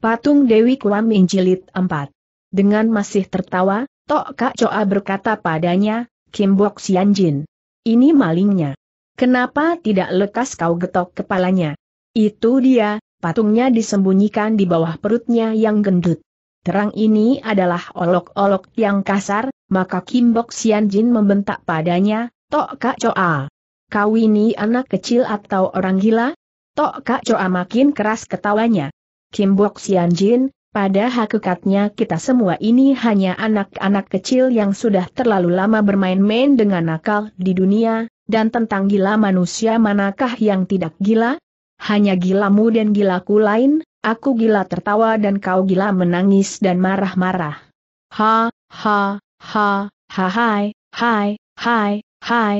Patung Dewi Kuam Min 4. Dengan masih tertawa, Tok Kak Choa berkata padanya, Kim Bok Sian Jin. Ini malingnya. Kenapa tidak lekas kau getok kepalanya? Itu dia, patungnya disembunyikan di bawah perutnya yang gendut. Terang ini adalah olok-olok yang kasar, maka Kim Bok Sian Jin membentak padanya, Tok Kak Choa. Kau ini anak kecil atau orang gila? Tok Kak Choa makin keras ketawanya. Kim Bok Sian Jin, pada hakikatnya kita semua ini hanya anak-anak kecil yang sudah terlalu lama bermain-main dengan nakal di dunia, dan tentang gila manusia manakah yang tidak gila? Hanya gilamu dan gilaku lain, aku gila tertawa dan kau gila menangis dan marah-marah. Ha, ha, ha, ha hai, hai, hai, hai.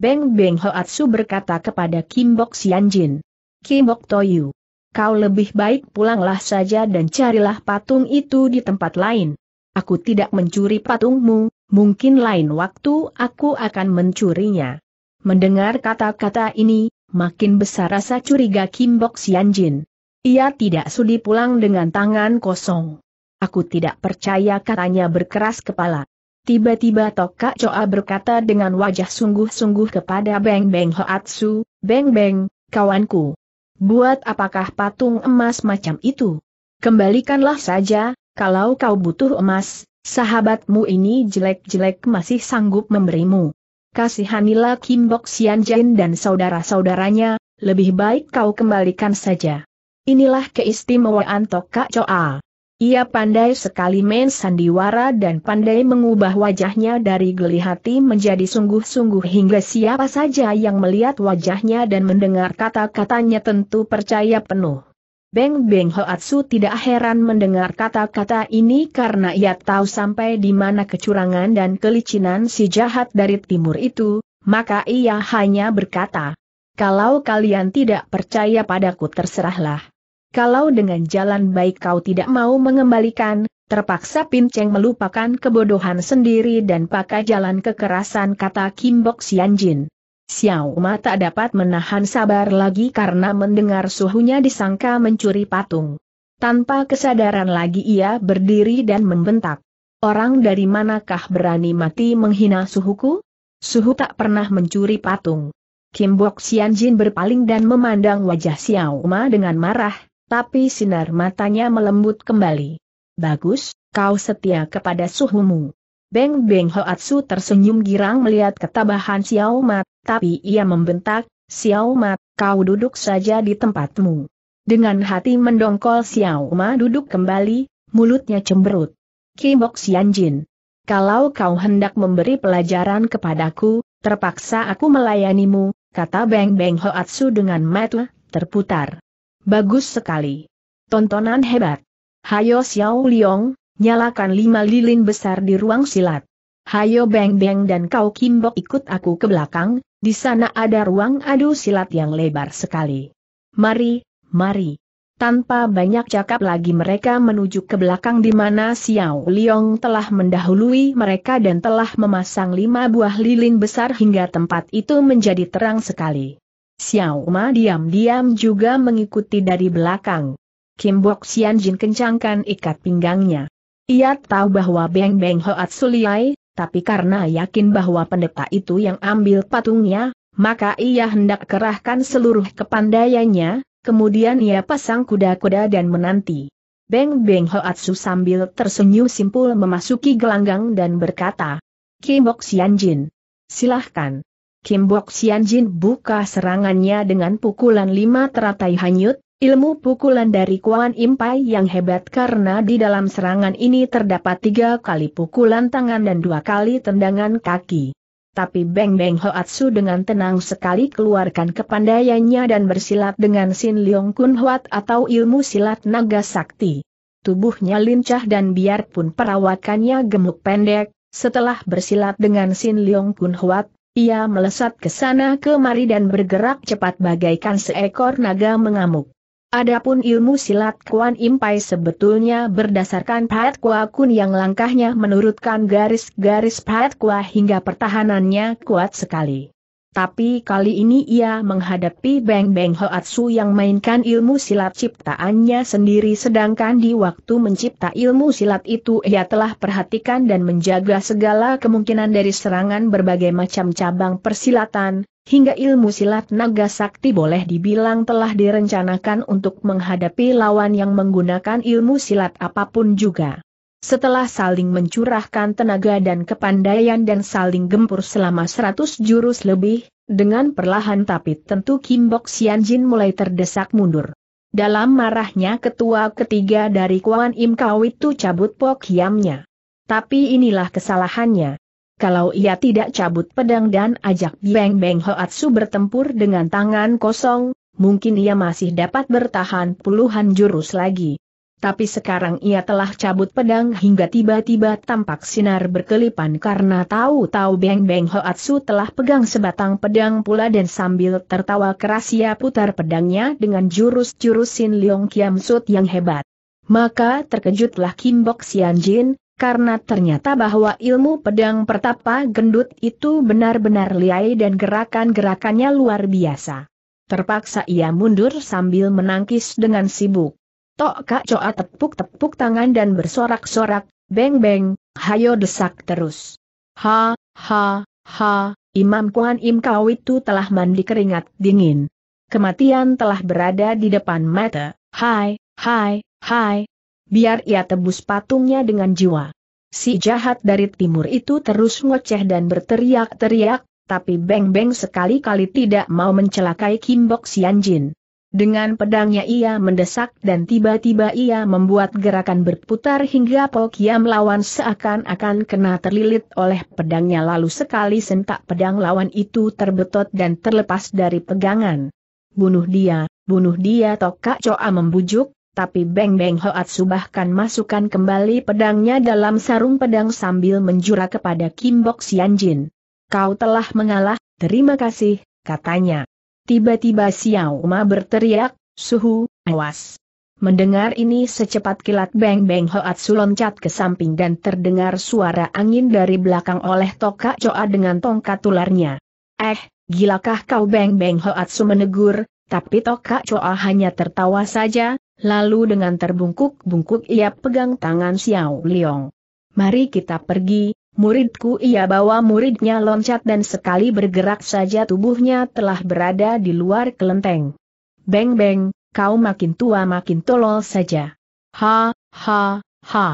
Beng Beng Hoatsu berkata kepada Kim Bok Sianjin. Kim Bok Toyu kau lebih baik pulanglah saja dan carilah patung itu di tempat lain. Aku tidak mencuri patungmu, mungkin lain waktu aku akan mencurinya. Mendengar kata-kata ini, makin besar rasa curiga Kim Bok Sianjin. Ia tidak sudi pulang dengan tangan kosong. Aku tidak percaya katanya berkeras kepala. Tiba-tiba Toka Coa berkata dengan wajah sungguh-sungguh kepada Beng Beng Hoatsu, Beng Beng, kawanku. Buat apakah patung emas macam itu? Kembalikanlah saja, kalau kau butuh emas, sahabatmu ini jelek-jelek masih sanggup memberimu. Kasihanilah Kim Bok Sian Jin dan saudara-saudaranya, lebih baik kau kembalikan saja. Inilah keistimewaan Tok Kak Choa. Ia pandai sekali main sandiwara dan pandai mengubah wajahnya dari geli hati menjadi sungguh-sungguh hingga siapa saja yang melihat wajahnya dan mendengar kata-katanya tentu percaya penuh. Beng Beng Hoatsu tidak heran mendengar kata-kata ini karena ia tahu sampai di mana kecurangan dan kelicinan si jahat dari timur itu, maka ia hanya berkata, kalau kalian tidak percaya padaku terserahlah. Kalau dengan jalan baik kau tidak mau mengembalikan, terpaksa Pinceng melupakan kebodohan sendiri dan pakai jalan kekerasan kata Kim Kimbok Jin. Xiao Ma tak dapat menahan sabar lagi karena mendengar suhunya disangka mencuri patung. Tanpa kesadaran lagi ia berdiri dan membentak. Orang dari manakah berani mati menghina suhuku? Suhu tak pernah mencuri patung. Kim Bok Jin berpaling dan memandang wajah Xiao Ma dengan marah, tapi sinar matanya melembut kembali. Bagus, kau setia kepada suhumu. Beng Beng Hoatsu tersenyum girang melihat ketabahan Xiao Mat, tapi ia membentak, Xiao Mat, kau duduk saja di tempatmu. Dengan hati mendongkol Xiao Ma duduk kembali, mulutnya cemberut. Kimbok Jin. Kalau kau hendak memberi pelajaran kepadaku, terpaksa aku melayanimu, kata Beng Beng Hoatsu dengan mata terputar. Bagus sekali. Tontonan hebat. Hayo Xiao Liong, nyalakan lima lilin besar di ruang silat. Hayo Beng Beng dan kau Kimbok ikut aku ke belakang, di sana ada ruang adu silat yang lebar sekali. Mari, mari. Tanpa banyak cakap lagi mereka menuju ke belakang di mana Xiao Liong telah mendahului mereka dan telah memasang lima buah lilin besar hingga tempat itu menjadi terang sekali. Xiao Ma diam-diam juga mengikuti dari belakang. Kim Bok Sian Jin kencangkan ikat pinggangnya. Ia tahu bahwa Beng Beng Hoat Suliai, tapi karena yakin bahwa pendeta itu yang ambil patungnya, maka ia hendak kerahkan seluruh kepandaiannya, kemudian ia pasang kuda-kuda dan menanti. Beng Beng Hoat su sambil tersenyum simpul memasuki gelanggang dan berkata, Kim Bok Sian Jin, silahkan. Kim Bok Jin buka serangannya dengan pukulan lima teratai hanyut, ilmu pukulan dari Kuan Impai yang hebat karena di dalam serangan ini terdapat tiga kali pukulan tangan dan dua kali tendangan kaki. Tapi Beng Beng Hoatsu dengan tenang sekali keluarkan kepandaiannya dan bersilat dengan Sin Leong Kun Huat atau ilmu silat naga sakti. Tubuhnya lincah dan biarpun perawakannya gemuk pendek, setelah bersilat dengan Sin Leong Kun Huat, ia melesat ke sana kemari dan bergerak cepat bagaikan seekor naga mengamuk. Adapun ilmu silat Kuan Impai sebetulnya berdasarkan Pahat Kua Kun yang langkahnya menurutkan garis-garis Pahat Kua hingga pertahanannya kuat sekali. Tapi kali ini ia menghadapi Beng Beng Hoatsu yang mainkan ilmu silat ciptaannya sendiri sedangkan di waktu mencipta ilmu silat itu ia telah perhatikan dan menjaga segala kemungkinan dari serangan berbagai macam cabang persilatan, hingga ilmu silat naga sakti boleh dibilang telah direncanakan untuk menghadapi lawan yang menggunakan ilmu silat apapun juga. Setelah saling mencurahkan tenaga dan kepandaian dan saling gempur selama 100 jurus lebih, dengan perlahan tapi tentu Kim Bok Sian Jin mulai terdesak mundur. Dalam marahnya ketua ketiga dari Kuan Im Kau itu cabut pok hiamnya. Tapi inilah kesalahannya. Kalau ia tidak cabut pedang dan ajak Beng Beng Hoatsu bertempur dengan tangan kosong, mungkin ia masih dapat bertahan puluhan jurus lagi tapi sekarang ia telah cabut pedang hingga tiba-tiba tampak sinar berkelipan karena tahu-tahu Beng Beng Hoatsu telah pegang sebatang pedang pula dan sambil tertawa keras ia putar pedangnya dengan jurus-jurus Sin Leong Kiam Sut yang hebat. Maka terkejutlah Kim Bok Sian Jin, karena ternyata bahwa ilmu pedang pertapa gendut itu benar-benar liai dan gerakan-gerakannya luar biasa. Terpaksa ia mundur sambil menangkis dengan sibuk. Tok Kak Coa tepuk-tepuk tangan dan bersorak-sorak, beng-beng, hayo desak terus. Ha, ha, ha, Imam Kuan Im Kau itu telah mandi keringat dingin. Kematian telah berada di depan mata, hai, hai, hai. Biar ia tebus patungnya dengan jiwa. Si jahat dari timur itu terus ngoceh dan berteriak-teriak, tapi Beng Beng sekali-kali tidak mau mencelakai Kim Kimbok Jin. Dengan pedangnya ia mendesak dan tiba-tiba ia membuat gerakan berputar hingga Pokia melawan seakan-akan kena terlilit oleh pedangnya lalu sekali sentak pedang lawan itu terbetot dan terlepas dari pegangan. Bunuh dia, bunuh dia Toka Coa membujuk, tapi Beng Beng Hoat subahkan masukkan kembali pedangnya dalam sarung pedang sambil menjura kepada Kim Bok Jin. Kau telah mengalah, terima kasih, katanya. Tiba-tiba Xiao Ma berteriak, Suhu, awas. Mendengar ini secepat kilat Beng Beng Hoatsu loncat ke samping dan terdengar suara angin dari belakang oleh Toka Coa dengan tongkat tularnya. Eh, gilakah kau Beng Beng Hoatsu menegur, tapi Toka Coa hanya tertawa saja, lalu dengan terbungkuk-bungkuk ia pegang tangan Xiao Liong. Mari kita pergi, Muridku ia bawa muridnya loncat dan sekali bergerak saja tubuhnya telah berada di luar kelenteng. Beng-beng, kau makin tua makin tolol saja. Ha, ha, ha.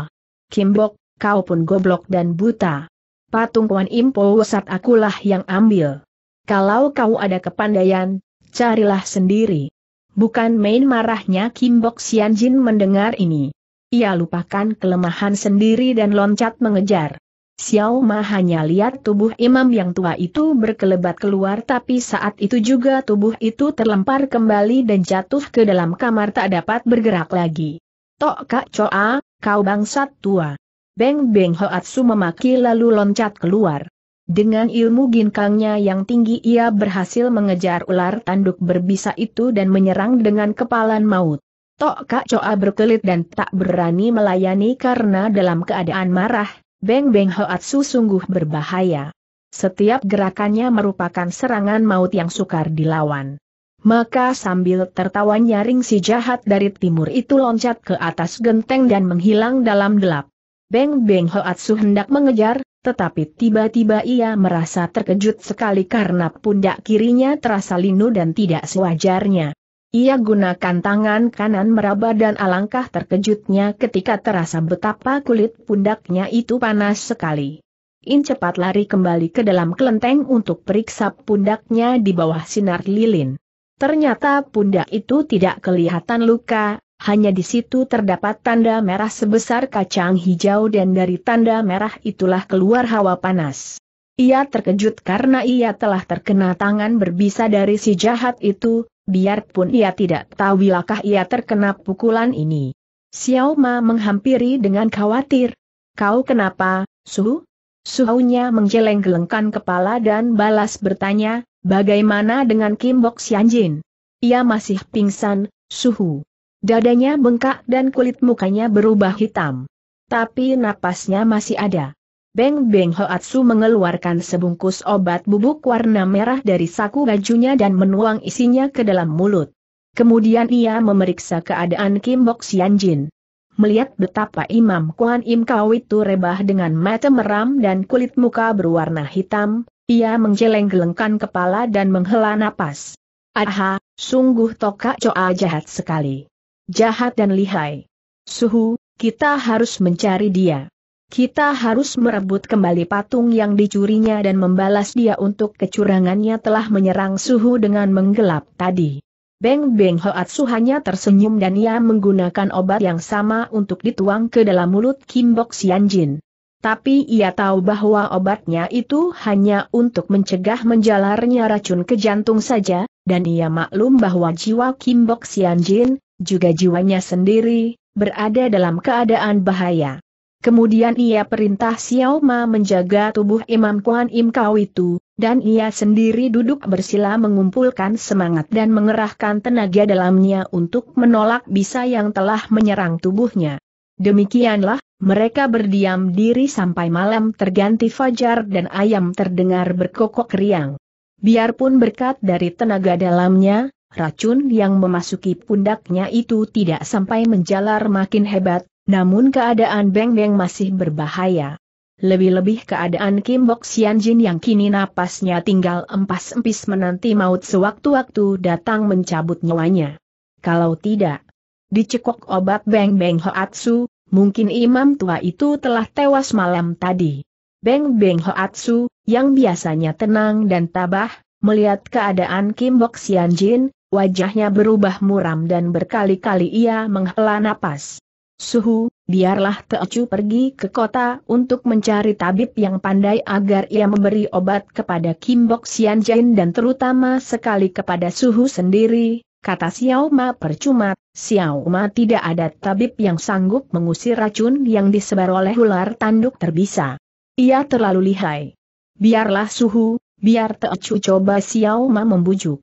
Kimbok, kau pun goblok dan buta. Patung Kuan Impo saat akulah yang ambil. Kalau kau ada kepandaian, carilah sendiri. Bukan main marahnya Kimbok Sianjin mendengar ini. Ia lupakan kelemahan sendiri dan loncat mengejar. Xiao Ma hanya lihat tubuh imam yang tua itu berkelebat keluar tapi saat itu juga tubuh itu terlempar kembali dan jatuh ke dalam kamar tak dapat bergerak lagi. Tok Kak Choa, kau bangsat tua. Beng Beng Hoatsu memaki lalu loncat keluar. Dengan ilmu ginkangnya yang tinggi ia berhasil mengejar ular tanduk berbisa itu dan menyerang dengan kepalan maut. Tok Kak Choa berkelit dan tak berani melayani karena dalam keadaan marah, Beng Beng Hoatsu sungguh berbahaya. Setiap gerakannya merupakan serangan maut yang sukar dilawan. Maka sambil tertawa nyaring si jahat dari timur itu loncat ke atas genteng dan menghilang dalam gelap. Beng Beng Hoatsu hendak mengejar, tetapi tiba-tiba ia merasa terkejut sekali karena pundak kirinya terasa linu dan tidak sewajarnya. Ia gunakan tangan kanan meraba dan alangkah terkejutnya ketika terasa betapa kulit pundaknya itu panas sekali. In cepat lari kembali ke dalam kelenteng untuk periksa pundaknya di bawah sinar lilin. Ternyata pundak itu tidak kelihatan luka, hanya di situ terdapat tanda merah sebesar kacang hijau dan dari tanda merah itulah keluar hawa panas. Ia terkejut karena ia telah terkena tangan berbisa dari si jahat itu, biarpun ia tidak tahu wilakah ia terkena pukulan ini. Xiao Ma menghampiri dengan khawatir. Kau kenapa, Suhu? Suhunya menjeleng gelengkan kepala dan balas bertanya, bagaimana dengan Kim Bok Xianjin? Ia masih pingsan, Suhu. Dadanya bengkak dan kulit mukanya berubah hitam. Tapi napasnya masih ada. Beng Beng Hoatsu mengeluarkan sebungkus obat bubuk warna merah dari saku bajunya dan menuang isinya ke dalam mulut. Kemudian ia memeriksa keadaan Kim Bok Jin. Melihat betapa Imam Kuan Im Kau itu rebah dengan mata meram dan kulit muka berwarna hitam, ia menggeleng-gelengkan kepala dan menghela napas. Aha, sungguh tokak coa jahat sekali. Jahat dan lihai. Suhu, kita harus mencari dia. Kita harus merebut kembali patung yang dicurinya dan membalas dia untuk kecurangannya telah menyerang suhu dengan menggelap tadi. Beng Beng Hoat Suhanya tersenyum dan ia menggunakan obat yang sama untuk dituang ke dalam mulut Kim Bok Jin. Tapi ia tahu bahwa obatnya itu hanya untuk mencegah menjalarnya racun ke jantung saja, dan ia maklum bahwa jiwa Kim Bok Jin juga jiwanya sendiri, berada dalam keadaan bahaya. Kemudian ia perintah Xiao Ma menjaga tubuh Imam Kuan Im Kau itu, dan ia sendiri duduk bersila mengumpulkan semangat dan mengerahkan tenaga dalamnya untuk menolak bisa yang telah menyerang tubuhnya. Demikianlah, mereka berdiam diri sampai malam terganti fajar dan ayam terdengar berkokok riang. Biarpun berkat dari tenaga dalamnya, racun yang memasuki pundaknya itu tidak sampai menjalar makin hebat, namun keadaan Beng Beng masih berbahaya. Lebih-lebih keadaan Kim Bok Sian Jin yang kini napasnya tinggal empas-empis menanti maut sewaktu-waktu datang mencabut nyawanya. Kalau tidak, dicekok obat Beng Beng Hoatsu, mungkin imam tua itu telah tewas malam tadi. Beng Beng Hoatsu, yang biasanya tenang dan tabah, melihat keadaan Kim Bok Sian Jin, wajahnya berubah muram dan berkali-kali ia menghela napas. Suhu, biarlah Teocu pergi ke kota untuk mencari tabib yang pandai agar ia memberi obat kepada Kim Bok Sian Jain dan terutama sekali kepada Suhu sendiri, kata Xiao Ma percuma, Xiao Ma tidak ada tabib yang sanggup mengusir racun yang disebar oleh ular tanduk terbisa. Ia terlalu lihai. Biarlah Suhu, biar Teocu coba Xiao Ma membujuk.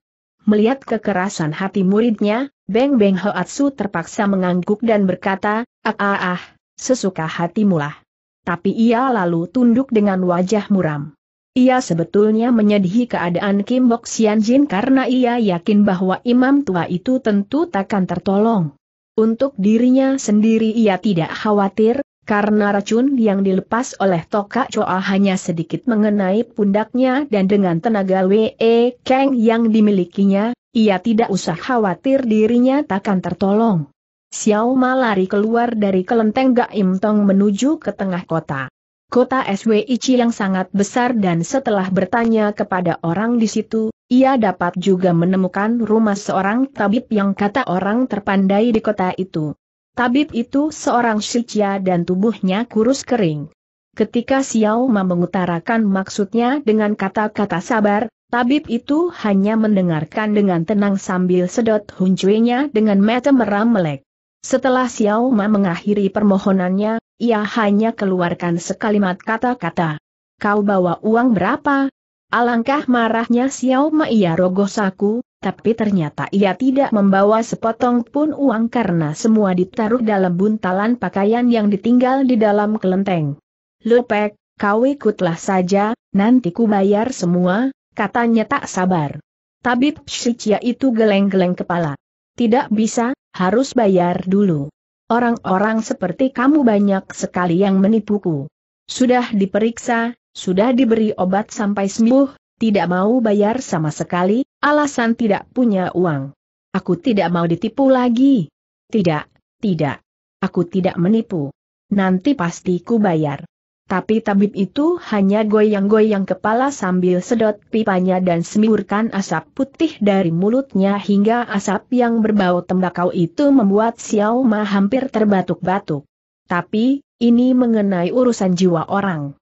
Melihat kekerasan hati muridnya, Beng Beng Hoatsu terpaksa mengangguk dan berkata, ah ah ah, sesuka hatimulah. Tapi ia lalu tunduk dengan wajah muram. Ia sebetulnya menyedihi keadaan Kim Bok Sian Jin karena ia yakin bahwa imam tua itu tentu takkan tertolong. Untuk dirinya sendiri ia tidak khawatir, karena racun yang dilepas oleh Toka Choa hanya sedikit mengenai pundaknya dan dengan tenaga W.E. Kang yang dimilikinya, ia tidak usah khawatir dirinya takkan tertolong. Xiao Ma lari keluar dari kelenteng Gaim Tong menuju ke tengah kota. Kota SWIC yang sangat besar dan setelah bertanya kepada orang di situ, ia dapat juga menemukan rumah seorang tabib yang kata orang terpandai di kota itu. Tabib itu seorang Shichia dan tubuhnya kurus kering. Ketika Xiao Ma mengutarakan maksudnya dengan kata-kata sabar, tabib itu hanya mendengarkan dengan tenang sambil sedot huncuinya dengan mata meram melek. Setelah Xiao Ma mengakhiri permohonannya, ia hanya keluarkan sekalimat kata-kata. Kau bawa uang berapa? Alangkah marahnya Xiao Maia Rogosaku, tapi ternyata ia tidak membawa sepotong pun uang karena semua ditaruh dalam buntalan pakaian yang ditinggal di dalam kelenteng. Lopek, kau ikutlah saja, nanti ku bayar semua, katanya tak sabar. Tabib Shichia itu geleng-geleng kepala. Tidak bisa, harus bayar dulu. Orang-orang seperti kamu banyak sekali yang menipuku. Sudah diperiksa, sudah diberi obat sampai sembuh, tidak mau bayar sama sekali, alasan tidak punya uang. Aku tidak mau ditipu lagi. Tidak, tidak. Aku tidak menipu. Nanti pasti ku bayar. Tapi tabib itu hanya goyang-goyang kepala sambil sedot pipanya dan semburkan asap putih dari mulutnya hingga asap yang berbau tembakau itu membuat Xiao Ma hampir terbatuk-batuk. Tapi, ini mengenai urusan jiwa orang.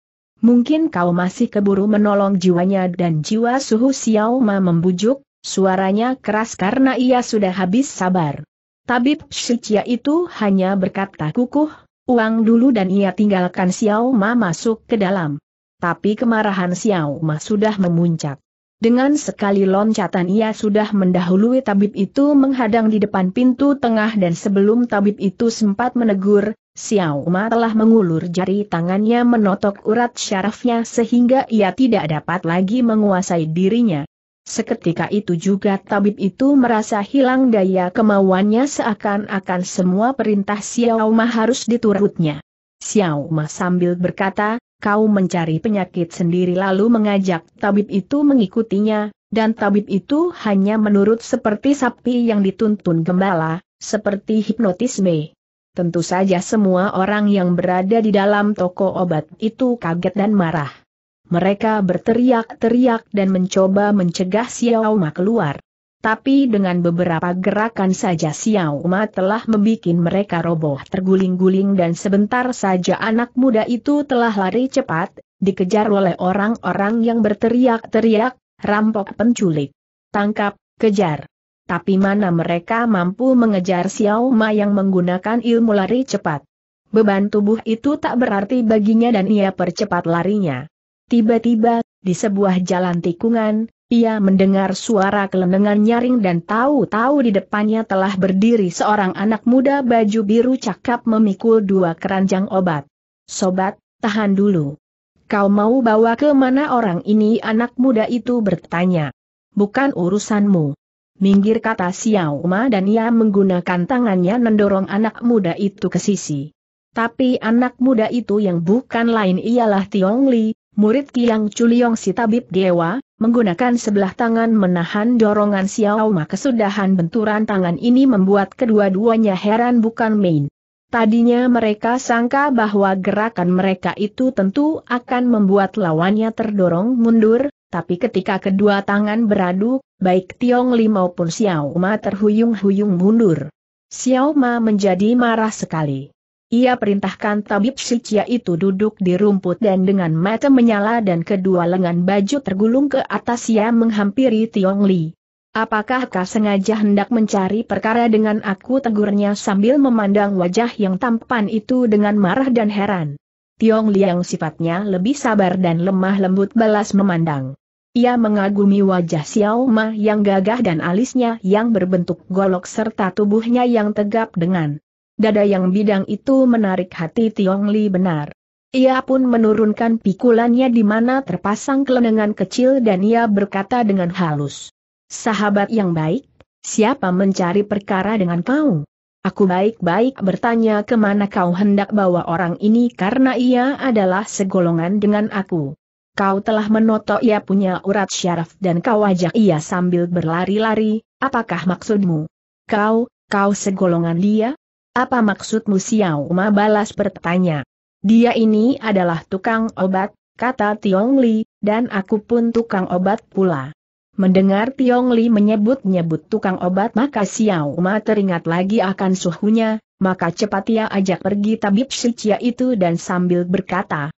Mungkin kau masih keburu menolong jiwanya dan jiwa suhu Xiao Ma membujuk, suaranya keras karena ia sudah habis sabar. Tabib Shichia itu hanya berkata kukuh, uang dulu dan ia tinggalkan Xiao Ma masuk ke dalam. Tapi kemarahan Xiao Ma sudah memuncak. Dengan sekali loncatan ia sudah mendahului tabib itu menghadang di depan pintu tengah dan sebelum tabib itu sempat menegur, Xiao Ma telah mengulur jari tangannya menotok urat syarafnya sehingga ia tidak dapat lagi menguasai dirinya. Seketika itu juga tabib itu merasa hilang daya kemauannya seakan-akan semua perintah Xiao Ma harus diturutnya. Xiao Ma sambil berkata, kau mencari penyakit sendiri lalu mengajak tabib itu mengikutinya, dan tabib itu hanya menurut seperti sapi yang dituntun gembala, seperti hipnotisme. Tentu saja semua orang yang berada di dalam toko obat itu kaget dan marah. Mereka berteriak-teriak dan mencoba mencegah Xiao Ma keluar. Tapi dengan beberapa gerakan saja Xiao Ma telah membuat mereka roboh terguling-guling dan sebentar saja anak muda itu telah lari cepat, dikejar oleh orang-orang yang berteriak-teriak, rampok penculik. Tangkap, kejar tapi mana mereka mampu mengejar Xiao Ma yang menggunakan ilmu lari cepat. Beban tubuh itu tak berarti baginya dan ia percepat larinya. Tiba-tiba, di sebuah jalan tikungan, ia mendengar suara kelenengan nyaring dan tahu-tahu di depannya telah berdiri seorang anak muda baju biru cakap memikul dua keranjang obat. Sobat, tahan dulu. Kau mau bawa ke mana orang ini anak muda itu bertanya. Bukan urusanmu. Minggir kata Xiao Ma dan ia menggunakan tangannya mendorong anak muda itu ke sisi. Tapi anak muda itu yang bukan lain ialah Tiong Li, murid Kiang Chuliong si tabib dewa, menggunakan sebelah tangan menahan dorongan Xiao Ma kesudahan benturan tangan ini membuat kedua-duanya heran bukan main. Tadinya mereka sangka bahwa gerakan mereka itu tentu akan membuat lawannya terdorong mundur, tapi ketika kedua tangan beradu, baik Tiong Li maupun Xiao Ma terhuyung-huyung mundur. Xiao Ma menjadi marah sekali. Ia perintahkan tabib Sicia itu duduk di rumput dan dengan mata menyala dan kedua lengan baju tergulung ke atas ia menghampiri Tiong Li. Apakah kau sengaja hendak mencari perkara dengan aku tegurnya sambil memandang wajah yang tampan itu dengan marah dan heran. Tiong Li yang sifatnya lebih sabar dan lemah lembut balas memandang. Ia mengagumi wajah Xiao Ma yang gagah dan alisnya yang berbentuk golok serta tubuhnya yang tegap dengan dada yang bidang itu menarik hati Tiong Li benar. Ia pun menurunkan pikulannya di mana terpasang kelenengan kecil dan ia berkata dengan halus. Sahabat yang baik, siapa mencari perkara dengan kau? Aku baik-baik bertanya kemana kau hendak bawa orang ini karena ia adalah segolongan dengan aku. Kau telah menotok ia punya urat syaraf dan kau ajak ia sambil berlari-lari, apakah maksudmu? Kau, kau segolongan dia? Apa maksudmu Xiao Ma balas bertanya. Dia ini adalah tukang obat, kata Tiong Li, dan aku pun tukang obat pula. Mendengar Tiong Li menyebut-nyebut tukang obat maka Xiao Ma teringat lagi akan suhunya, maka cepat ia ajak pergi tabib si itu dan sambil berkata,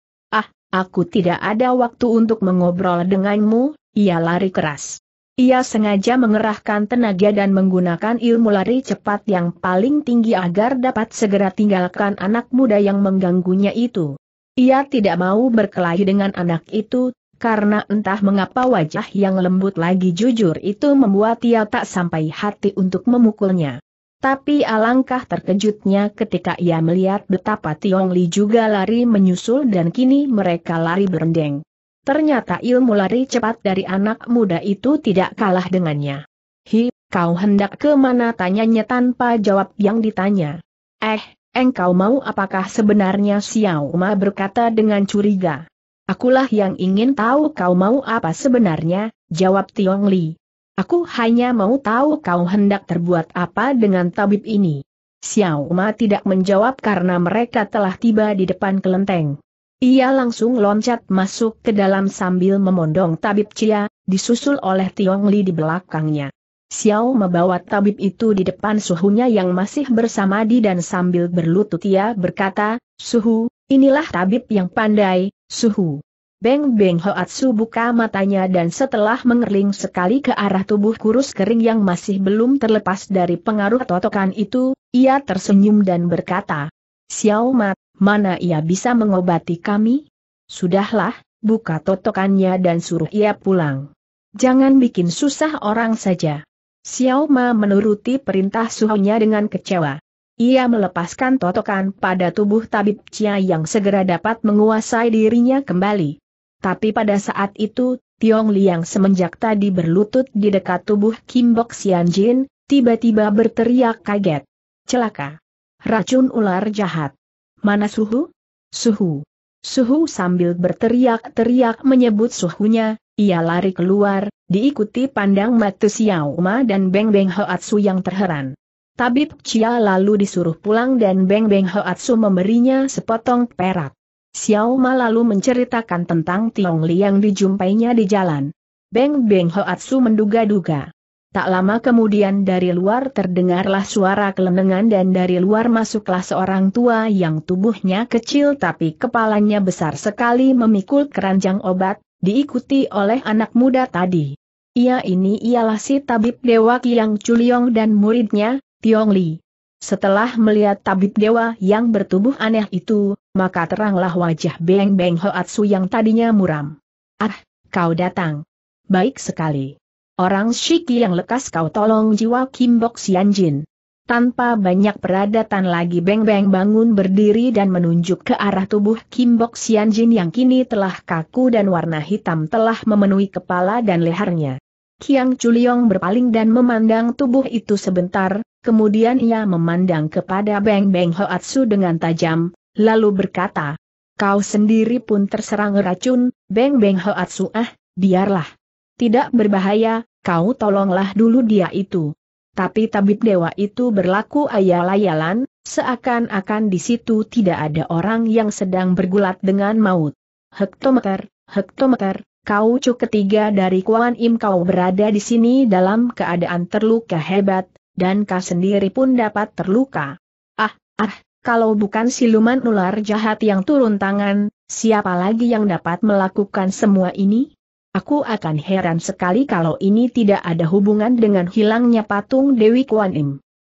Aku tidak ada waktu untuk mengobrol denganmu, ia lari keras. Ia sengaja mengerahkan tenaga dan menggunakan ilmu lari cepat yang paling tinggi agar dapat segera tinggalkan anak muda yang mengganggunya itu. Ia tidak mau berkelahi dengan anak itu, karena entah mengapa wajah yang lembut lagi jujur itu membuat ia tak sampai hati untuk memukulnya. Tapi alangkah terkejutnya ketika ia melihat betapa Tiong Li juga lari menyusul dan kini mereka lari berendeng. Ternyata ilmu lari cepat dari anak muda itu tidak kalah dengannya. Hi, kau hendak ke mana tanyanya tanpa jawab yang ditanya. Eh, engkau mau apakah sebenarnya Xiao Ma berkata dengan curiga. Akulah yang ingin tahu kau mau apa sebenarnya, jawab Tiong Li. Aku hanya mau tahu kau hendak terbuat apa dengan tabib ini. Xiao Ma tidak menjawab karena mereka telah tiba di depan kelenteng. Ia langsung loncat masuk ke dalam sambil memondong tabib Cia, disusul oleh Tiong Li di belakangnya. Xiao membawa tabib itu di depan suhunya yang masih bersama di dan sambil berlutut ia berkata, Suhu, inilah tabib yang pandai, Suhu, Beng Beng Hoatsu buka matanya dan setelah mengerling sekali ke arah tubuh kurus kering yang masih belum terlepas dari pengaruh totokan itu, ia tersenyum dan berkata, Xiao Mat, mana ia bisa mengobati kami? Sudahlah, buka totokannya dan suruh ia pulang. Jangan bikin susah orang saja. Xiao Ma menuruti perintah suhunya dengan kecewa. Ia melepaskan totokan pada tubuh tabib Cia yang segera dapat menguasai dirinya kembali. Tapi pada saat itu, Tiong Liang semenjak tadi berlutut di dekat tubuh Kim Bok Sian Jin, tiba-tiba berteriak kaget. Celaka! Racun ular jahat! Mana suhu? Suhu! Suhu sambil berteriak-teriak menyebut suhunya, ia lari keluar, diikuti pandang Matu Xiaoma dan Beng Beng Hoatsu yang terheran. Tabib Cia lalu disuruh pulang dan Beng Beng Hoatsu memberinya sepotong perak. Xiao Ma lalu menceritakan tentang Tiong yang dijumpainya di jalan. Beng Beng Hoatsu menduga-duga. Tak lama kemudian dari luar terdengarlah suara kelenengan dan dari luar masuklah seorang tua yang tubuhnya kecil tapi kepalanya besar sekali memikul keranjang obat, diikuti oleh anak muda tadi. Ia ini ialah si tabib Dewa Kiang Chuliong dan muridnya, Tiong Li. Setelah melihat tabib dewa yang bertubuh aneh itu, maka teranglah wajah Beng Beng Hoatsu yang tadinya muram. Ah, kau datang. Baik sekali. Orang Shiki yang lekas kau tolong jiwa Kim Bok Sianjin. Tanpa banyak peradatan lagi Beng Beng bangun berdiri dan menunjuk ke arah tubuh Kim Bok Sianjin yang kini telah kaku dan warna hitam telah memenuhi kepala dan lehernya. Kiang Chuliong berpaling dan memandang tubuh itu sebentar, Kemudian ia memandang kepada Beng Beng Hoatsu dengan tajam, lalu berkata, Kau sendiri pun terserang racun, Beng Beng Hoatsu ah, biarlah. Tidak berbahaya, kau tolonglah dulu dia itu. Tapi tabib dewa itu berlaku ayal-ayalan, seakan-akan di situ tidak ada orang yang sedang bergulat dengan maut. Hektometer, hektometer, kau cuk ketiga dari Kuan Im kau berada di sini dalam keadaan terluka hebat, dan kau sendiri pun dapat terluka. Ah, ah, kalau bukan siluman ular jahat yang turun tangan, siapa lagi yang dapat melakukan semua ini? Aku akan heran sekali kalau ini tidak ada hubungan dengan hilangnya patung Dewi Kuan Im.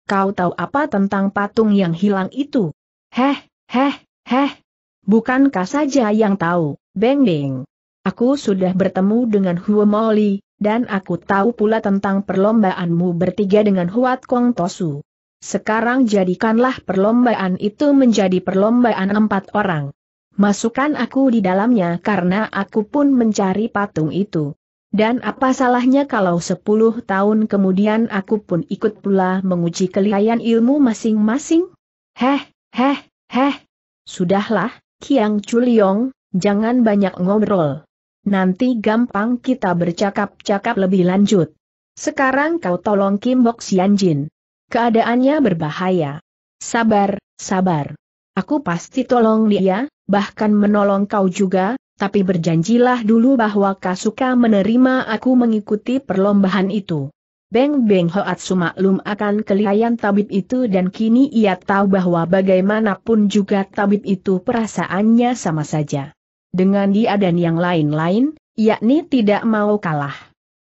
Kau tahu apa tentang patung yang hilang itu? Heh, heh, heh. Bukankah saja yang tahu, Beng Beng. Aku sudah bertemu dengan Huo Moli, dan aku tahu pula tentang perlombaanmu bertiga dengan Huat Kong Tosu. Sekarang jadikanlah perlombaan itu menjadi perlombaan empat orang. Masukkan aku di dalamnya karena aku pun mencari patung itu. Dan apa salahnya kalau sepuluh tahun kemudian aku pun ikut pula menguji kelihayan ilmu masing-masing? Heh, heh, heh. Sudahlah, Kiang Chuliong, jangan banyak ngobrol. Nanti gampang kita bercakap-cakap lebih lanjut. Sekarang kau tolong Kim Bok Jin. Keadaannya berbahaya. Sabar, sabar. Aku pasti tolong dia, bahkan menolong kau juga, tapi berjanjilah dulu bahwa Kasuka menerima aku mengikuti perlombaan itu. Beng Beng Hoat sumaklum akan kelihayan tabib itu dan kini ia tahu bahwa bagaimanapun juga tabib itu perasaannya sama saja dengan dia dan yang lain-lain, yakni tidak mau kalah.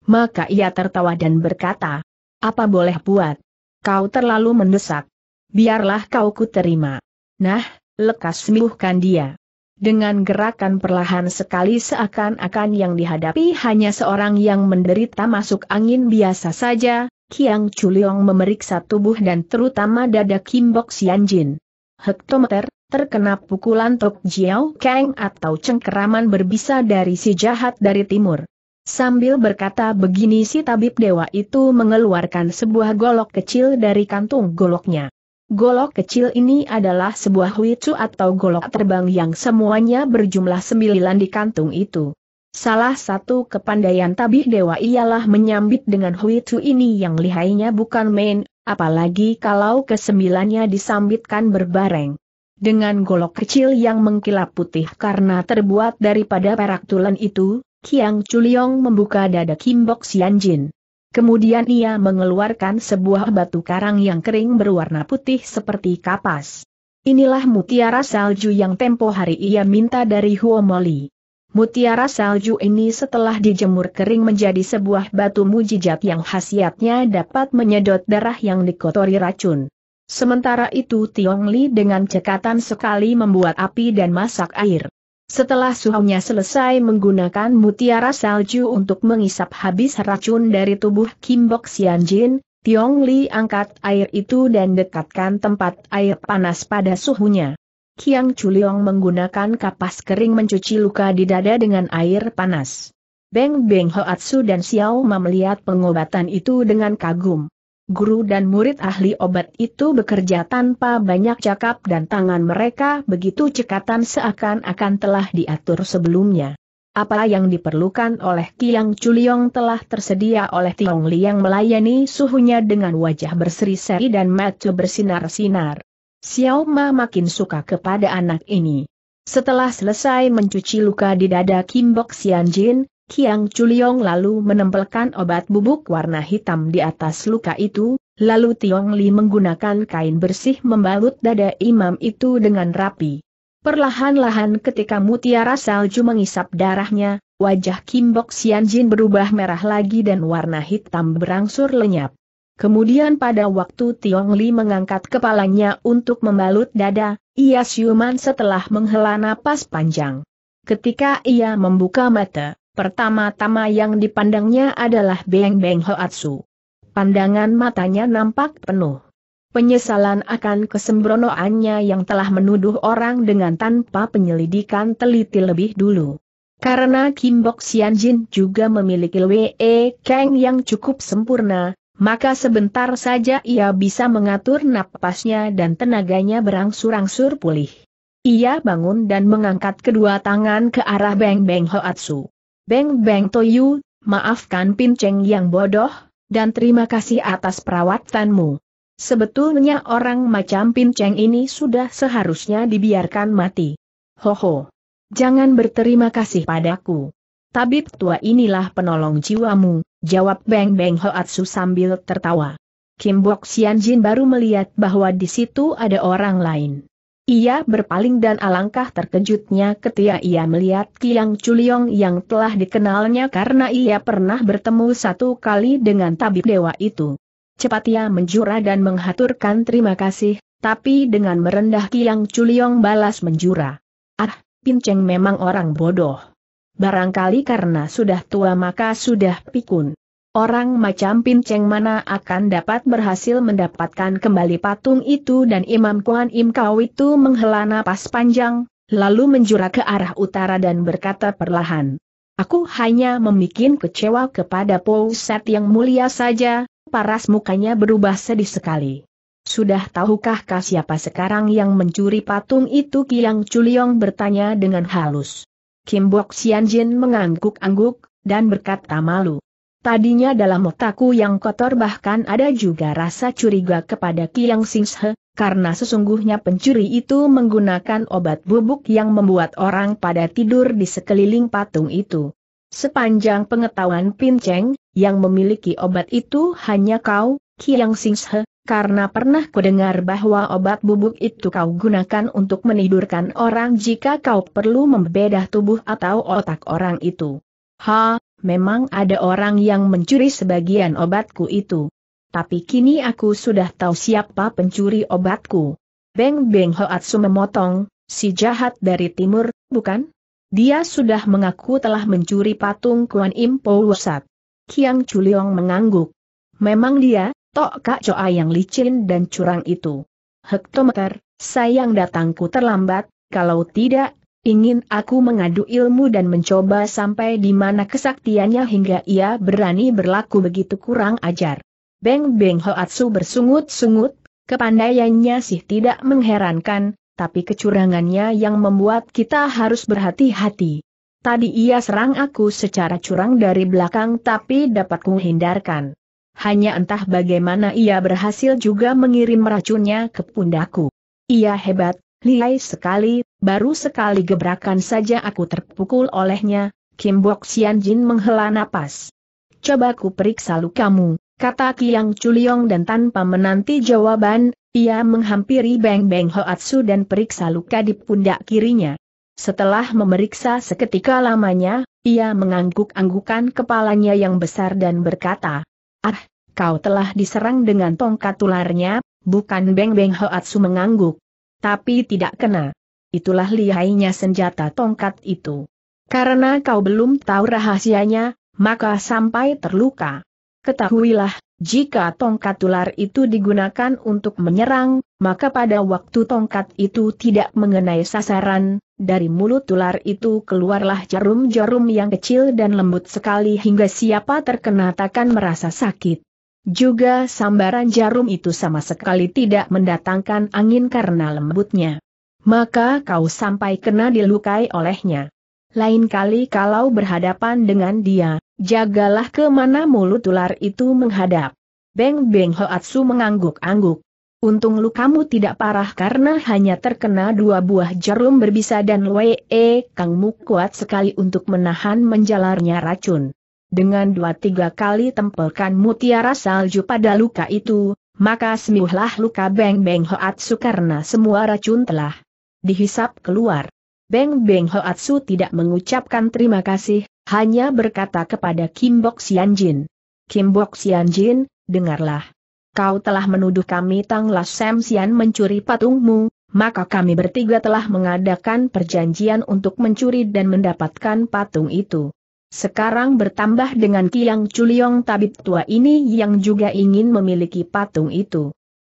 Maka ia tertawa dan berkata, apa boleh buat? Kau terlalu mendesak. Biarlah kau kuterima. Nah, lekas sembuhkan dia. Dengan gerakan perlahan sekali seakan-akan yang dihadapi hanya seorang yang menderita masuk angin biasa saja, Kiang Chuliong memeriksa tubuh dan terutama dada Kim Bok Jin. Hektometer, terkena pukulan Tok Jiao Kang atau cengkeraman berbisa dari si jahat dari timur. Sambil berkata begini si tabib dewa itu mengeluarkan sebuah golok kecil dari kantung goloknya. Golok kecil ini adalah sebuah huicu atau golok terbang yang semuanya berjumlah sembilan di kantung itu. Salah satu kepandaian tabib dewa ialah menyambit dengan huicu ini yang lihainya bukan main, apalagi kalau kesembilannya disambitkan berbareng. Dengan golok kecil yang mengkilap putih karena terbuat daripada perak tulen itu, Kiang Chuliong membuka dada Kim Bok Xianjin. Kemudian ia mengeluarkan sebuah batu karang yang kering berwarna putih seperti kapas. Inilah mutiara salju yang tempo hari ia minta dari Huo Moli. Mutiara salju ini setelah dijemur kering menjadi sebuah batu mujijat yang khasiatnya dapat menyedot darah yang dikotori racun. Sementara itu Tiong Li dengan cekatan sekali membuat api dan masak air. Setelah suhunya selesai menggunakan mutiara salju untuk mengisap habis racun dari tubuh Kimbok Jin, Tiong Li angkat air itu dan dekatkan tempat air panas pada suhunya. Kiang Chuliong menggunakan kapas kering mencuci luka di dada dengan air panas. Beng Beng Hoatsu dan Xiao Ma melihat pengobatan itu dengan kagum guru dan murid ahli obat itu bekerja tanpa banyak cakap dan tangan mereka begitu cekatan seakan-akan telah diatur sebelumnya. Apa yang diperlukan oleh Tiang Chuliong telah tersedia oleh Tiong Liang melayani suhunya dengan wajah berseri-seri dan mata bersinar-sinar. Xiao Ma makin suka kepada anak ini. Setelah selesai mencuci luka di dada Kim Bok Sian Jin, Kiang Chuliong lalu menempelkan obat bubuk warna hitam di atas luka itu, lalu Tiong Li menggunakan kain bersih membalut dada imam itu dengan rapi. Perlahan-lahan ketika mutiara salju mengisap darahnya, wajah Kim Bok Sian Jin berubah merah lagi dan warna hitam berangsur lenyap. Kemudian pada waktu Tiong Li mengangkat kepalanya untuk membalut dada, ia siuman setelah menghela napas panjang. Ketika ia membuka mata, Pertama-tama yang dipandangnya adalah Beng Beng Hoatsu. Pandangan matanya nampak penuh. Penyesalan akan kesembronoannya yang telah menuduh orang dengan tanpa penyelidikan teliti lebih dulu. Karena Kim Bok Sian Jin juga memiliki Wee Kang yang cukup sempurna, maka sebentar saja ia bisa mengatur napasnya dan tenaganya berangsur-angsur pulih. Ia bangun dan mengangkat kedua tangan ke arah Beng Beng Hoatsu. Beng Beng Toyu, maafkan Pinceng yang bodoh, dan terima kasih atas perawatanmu. Sebetulnya orang macam Pinceng ini sudah seharusnya dibiarkan mati. Hoho. Jangan berterima kasih padaku. Tabib tua inilah penolong jiwamu, jawab Beng Beng Hoatsu sambil tertawa. Kim Bok Jin baru melihat bahwa di situ ada orang lain. Ia berpaling dan alangkah terkejutnya ketika ia melihat Kiang Chuliong yang telah dikenalnya karena ia pernah bertemu satu kali dengan tabib dewa itu. Cepat ia menjura dan menghaturkan terima kasih, tapi dengan merendah Kiang Chuliong balas menjura. Ah, Pinceng memang orang bodoh. Barangkali karena sudah tua maka sudah pikun. Orang macam Pinceng mana akan dapat berhasil mendapatkan kembali patung itu dan Imam Kuan Im Kau itu menghela napas panjang, lalu menjura ke arah utara dan berkata perlahan. Aku hanya memikin kecewa kepada Pouset yang mulia saja, paras mukanya berubah sedih sekali. Sudah tahukah kah siapa sekarang yang mencuri patung itu Kiang Chuliong bertanya dengan halus. Kim Bok Jin mengangguk-angguk, dan berkata malu. Tadinya dalam otakku yang kotor bahkan ada juga rasa curiga kepada Kiang Singhe, karena sesungguhnya pencuri itu menggunakan obat bubuk yang membuat orang pada tidur di sekeliling patung itu. Sepanjang pengetahuan Pinceng, yang memiliki obat itu hanya kau, Kiang Singhe, karena pernah kudengar bahwa obat bubuk itu kau gunakan untuk menidurkan orang jika kau perlu membedah tubuh atau otak orang itu. Ha, memang ada orang yang mencuri sebagian obatku itu. Tapi kini aku sudah tahu siapa pencuri obatku. Beng Beng Hoatsu memotong, si jahat dari timur, bukan? Dia sudah mengaku telah mencuri patung Kuan Im Po Wasat. Kiang Chuliong mengangguk. Memang dia, Tok Kak Choa yang licin dan curang itu. Hektometer, sayang datangku terlambat, kalau tidak Ingin aku mengadu ilmu dan mencoba sampai di mana kesaktiannya hingga ia berani berlaku begitu kurang ajar. Beng Beng Hoatsu bersungut-sungut, kepandaiannya sih tidak mengherankan, tapi kecurangannya yang membuat kita harus berhati-hati. Tadi ia serang aku secara curang dari belakang tapi dapat kuhindarkan. Hanya entah bagaimana ia berhasil juga mengirim racunnya ke pundaku. Ia hebat, lihai sekali, baru sekali gebrakan saja aku terpukul olehnya, Kim Bok Sian Jin menghela napas. Coba ku periksa lukamu, kata Kiang Chuliong dan tanpa menanti jawaban, ia menghampiri Beng Beng Hoatsu dan periksa luka di pundak kirinya. Setelah memeriksa seketika lamanya, ia mengangguk-anggukan kepalanya yang besar dan berkata, Ah, kau telah diserang dengan tongkat tularnya, bukan Beng Beng Hoatsu mengangguk. Tapi tidak kena itulah lihainya senjata tongkat itu. Karena kau belum tahu rahasianya, maka sampai terluka. Ketahuilah, jika tongkat ular itu digunakan untuk menyerang, maka pada waktu tongkat itu tidak mengenai sasaran, dari mulut ular itu keluarlah jarum-jarum yang kecil dan lembut sekali hingga siapa terkena takkan merasa sakit. Juga sambaran jarum itu sama sekali tidak mendatangkan angin karena lembutnya maka kau sampai kena dilukai olehnya. Lain kali kalau berhadapan dengan dia, jagalah ke mana mulut ular itu menghadap. Beng Beng Hoatsu mengangguk-angguk. Untung lukamu tidak parah karena hanya terkena dua buah jarum berbisa dan wee, Kangmu kuat sekali untuk menahan menjalarnya racun. Dengan dua tiga kali tempelkan mutiara salju pada luka itu, maka sembuhlah luka Beng Beng Hoatsu karena semua racun telah dihisap keluar. Beng Beng Hoatsu tidak mengucapkan terima kasih, hanya berkata kepada Kim Bok Sianjin. Kim Bok Sianjin, dengarlah. Kau telah menuduh kami Tang La Sam Sian mencuri patungmu, maka kami bertiga telah mengadakan perjanjian untuk mencuri dan mendapatkan patung itu. Sekarang bertambah dengan Kiang Chuliong tabib tua ini yang juga ingin memiliki patung itu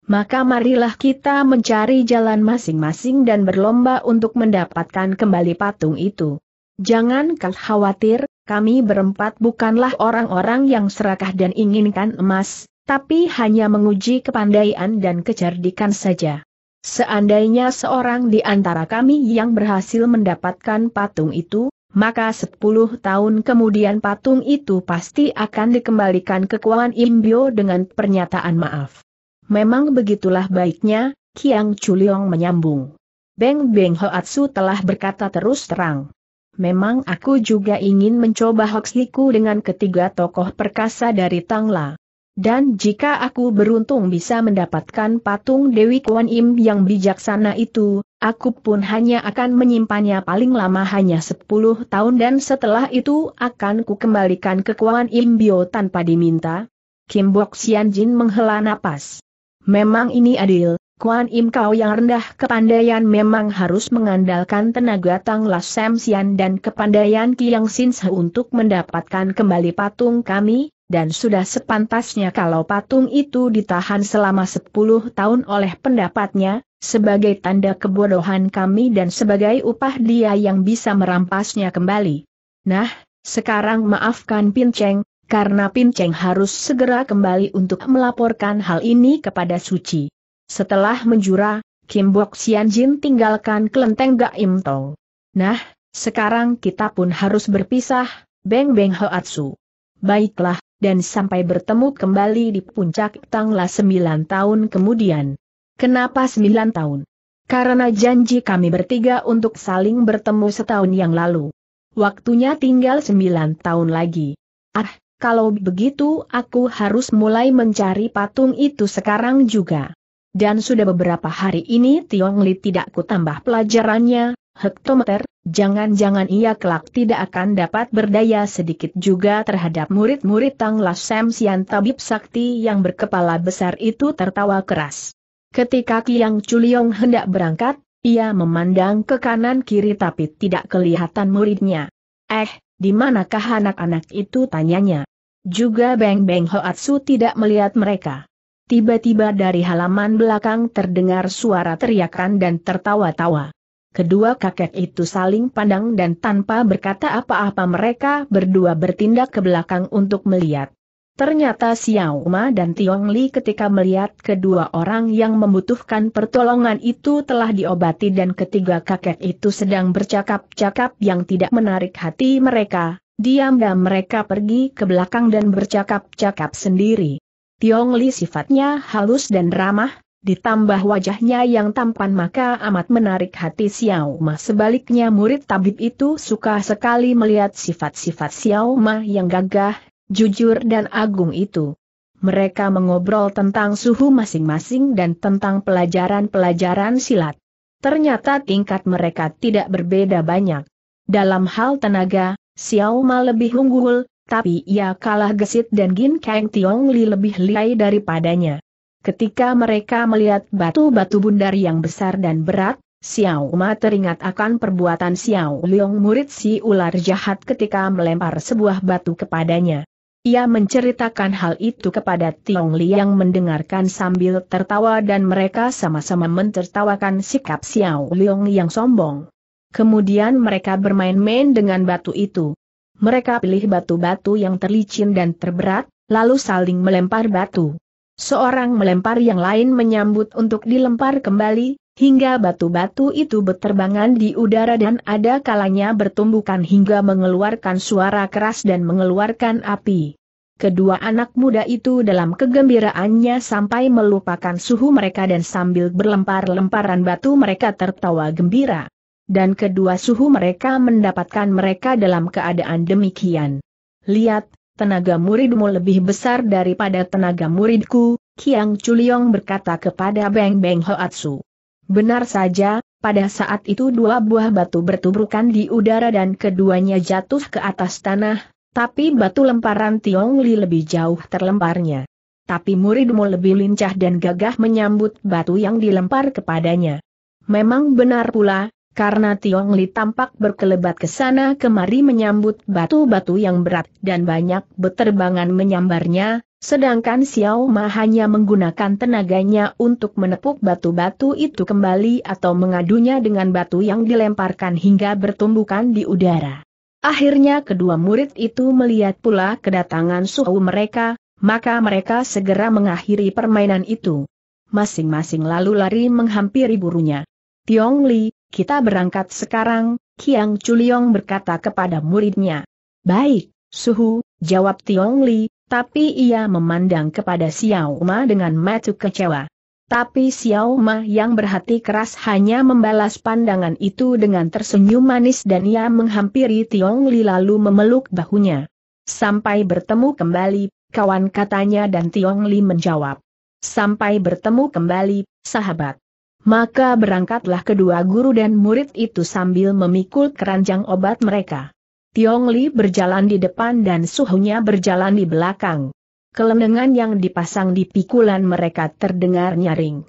maka marilah kita mencari jalan masing-masing dan berlomba untuk mendapatkan kembali patung itu. Jangan kau khawatir, kami berempat bukanlah orang-orang yang serakah dan inginkan emas, tapi hanya menguji kepandaian dan kecerdikan saja. Seandainya seorang di antara kami yang berhasil mendapatkan patung itu, maka sepuluh tahun kemudian patung itu pasti akan dikembalikan ke Kuan Imbio dengan pernyataan maaf. Memang begitulah baiknya, Kiang Chuliong menyambung. Beng Beng Hoatsu telah berkata terus terang. Memang aku juga ingin mencoba hoksiku dengan ketiga tokoh perkasa dari Tangla. Dan jika aku beruntung bisa mendapatkan patung Dewi Kwan Im yang bijaksana itu, aku pun hanya akan menyimpannya paling lama hanya 10 tahun dan setelah itu akan kukembalikan ke Kwan Im Bio tanpa diminta. Kim Bok Sian Jin menghela napas. Memang ini adil, Kuan Im Kau yang rendah kepandaian memang harus mengandalkan tenaga Tanglas Sam Sian dan kepandaian Kiang Sin untuk mendapatkan kembali patung kami, dan sudah sepantasnya kalau patung itu ditahan selama 10 tahun oleh pendapatnya, sebagai tanda kebodohan kami dan sebagai upah dia yang bisa merampasnya kembali. Nah, sekarang maafkan Pinceng, karena Pin Cheng harus segera kembali untuk melaporkan hal ini kepada Suci. Setelah menjura, Kim Bok Sian Jin tinggalkan kelenteng Gaim Tong. Nah, sekarang kita pun harus berpisah, Beng Beng Hoatsu. Baiklah, dan sampai bertemu kembali di puncak tanggal sembilan tahun kemudian. Kenapa sembilan tahun? Karena janji kami bertiga untuk saling bertemu setahun yang lalu. Waktunya tinggal sembilan tahun lagi. Ah, kalau begitu aku harus mulai mencari patung itu sekarang juga. Dan sudah beberapa hari ini Tiong Li tidak kutambah pelajarannya, hektometer, jangan-jangan ia kelak tidak akan dapat berdaya sedikit juga terhadap murid-murid Tang Lasem Sian Tabib Sakti yang berkepala besar itu tertawa keras. Ketika Kiang Chuliong hendak berangkat, ia memandang ke kanan kiri tapi tidak kelihatan muridnya. Eh, di manakah anak-anak itu tanyanya? Juga Beng Beng Hoatsu tidak melihat mereka. Tiba-tiba dari halaman belakang terdengar suara teriakan dan tertawa-tawa. Kedua kakek itu saling pandang dan tanpa berkata apa-apa mereka berdua bertindak ke belakang untuk melihat. Ternyata Xiao Ma dan Tiong Li ketika melihat kedua orang yang membutuhkan pertolongan itu telah diobati dan ketiga kakek itu sedang bercakap-cakap yang tidak menarik hati mereka, diam-diam mereka pergi ke belakang dan bercakap-cakap sendiri. Tiong Li sifatnya halus dan ramah, ditambah wajahnya yang tampan maka amat menarik hati Xiao Ma. Sebaliknya murid tabib itu suka sekali melihat sifat-sifat Xiao Ma yang gagah jujur dan agung itu. Mereka mengobrol tentang suhu masing-masing dan tentang pelajaran-pelajaran silat. Ternyata tingkat mereka tidak berbeda banyak. Dalam hal tenaga, Xiao Ma lebih unggul, tapi ia kalah gesit dan Gin Kang Tiong Li lebih liai daripadanya. Ketika mereka melihat batu-batu bundar yang besar dan berat, Xiao Ma teringat akan perbuatan Xiao Liong murid si ular jahat ketika melempar sebuah batu kepadanya. Ia menceritakan hal itu kepada Tiong Li yang mendengarkan sambil tertawa dan mereka sama-sama mentertawakan sikap Xiao Liong yang sombong. Kemudian mereka bermain-main dengan batu itu. Mereka pilih batu-batu yang terlicin dan terberat, lalu saling melempar batu. Seorang melempar yang lain menyambut untuk dilempar kembali, hingga batu-batu itu berterbangan di udara dan ada kalanya bertumbukan hingga mengeluarkan suara keras dan mengeluarkan api. Kedua anak muda itu dalam kegembiraannya sampai melupakan suhu mereka dan sambil berlempar-lemparan batu mereka tertawa gembira. Dan kedua suhu mereka mendapatkan mereka dalam keadaan demikian. Lihat, tenaga muridmu lebih besar daripada tenaga muridku, Kiang Chuliong berkata kepada Beng Beng Hoatsu. Benar saja, pada saat itu dua buah batu bertubrukan di udara dan keduanya jatuh ke atas tanah, tapi batu lemparan Tiong Li lebih jauh terlemparnya. Tapi muridmu lebih lincah dan gagah menyambut batu yang dilempar kepadanya. Memang benar pula, karena Tiong Li tampak berkelebat ke sana kemari menyambut batu-batu yang berat dan banyak beterbangan menyambarnya, Sedangkan Xiao Ma hanya menggunakan tenaganya untuk menepuk batu-batu itu kembali atau mengadunya dengan batu yang dilemparkan hingga bertumbukan di udara. Akhirnya kedua murid itu melihat pula kedatangan suhu mereka, maka mereka segera mengakhiri permainan itu. Masing-masing lalu lari menghampiri burunya. Tiong Li, kita berangkat sekarang, Kiang Chuliong berkata kepada muridnya. Baik, suhu, jawab Tiong Li, tapi ia memandang kepada Xiao Ma dengan mata kecewa. Tapi Xiao Ma yang berhati keras hanya membalas pandangan itu dengan tersenyum manis dan ia menghampiri Tiong Li lalu memeluk bahunya. Sampai bertemu kembali, kawan katanya dan Tiong Li menjawab. Sampai bertemu kembali, sahabat. Maka berangkatlah kedua guru dan murid itu sambil memikul keranjang obat mereka. Tiong Li berjalan di depan dan suhunya berjalan di belakang. Kelenengan yang dipasang di pikulan mereka terdengar nyaring.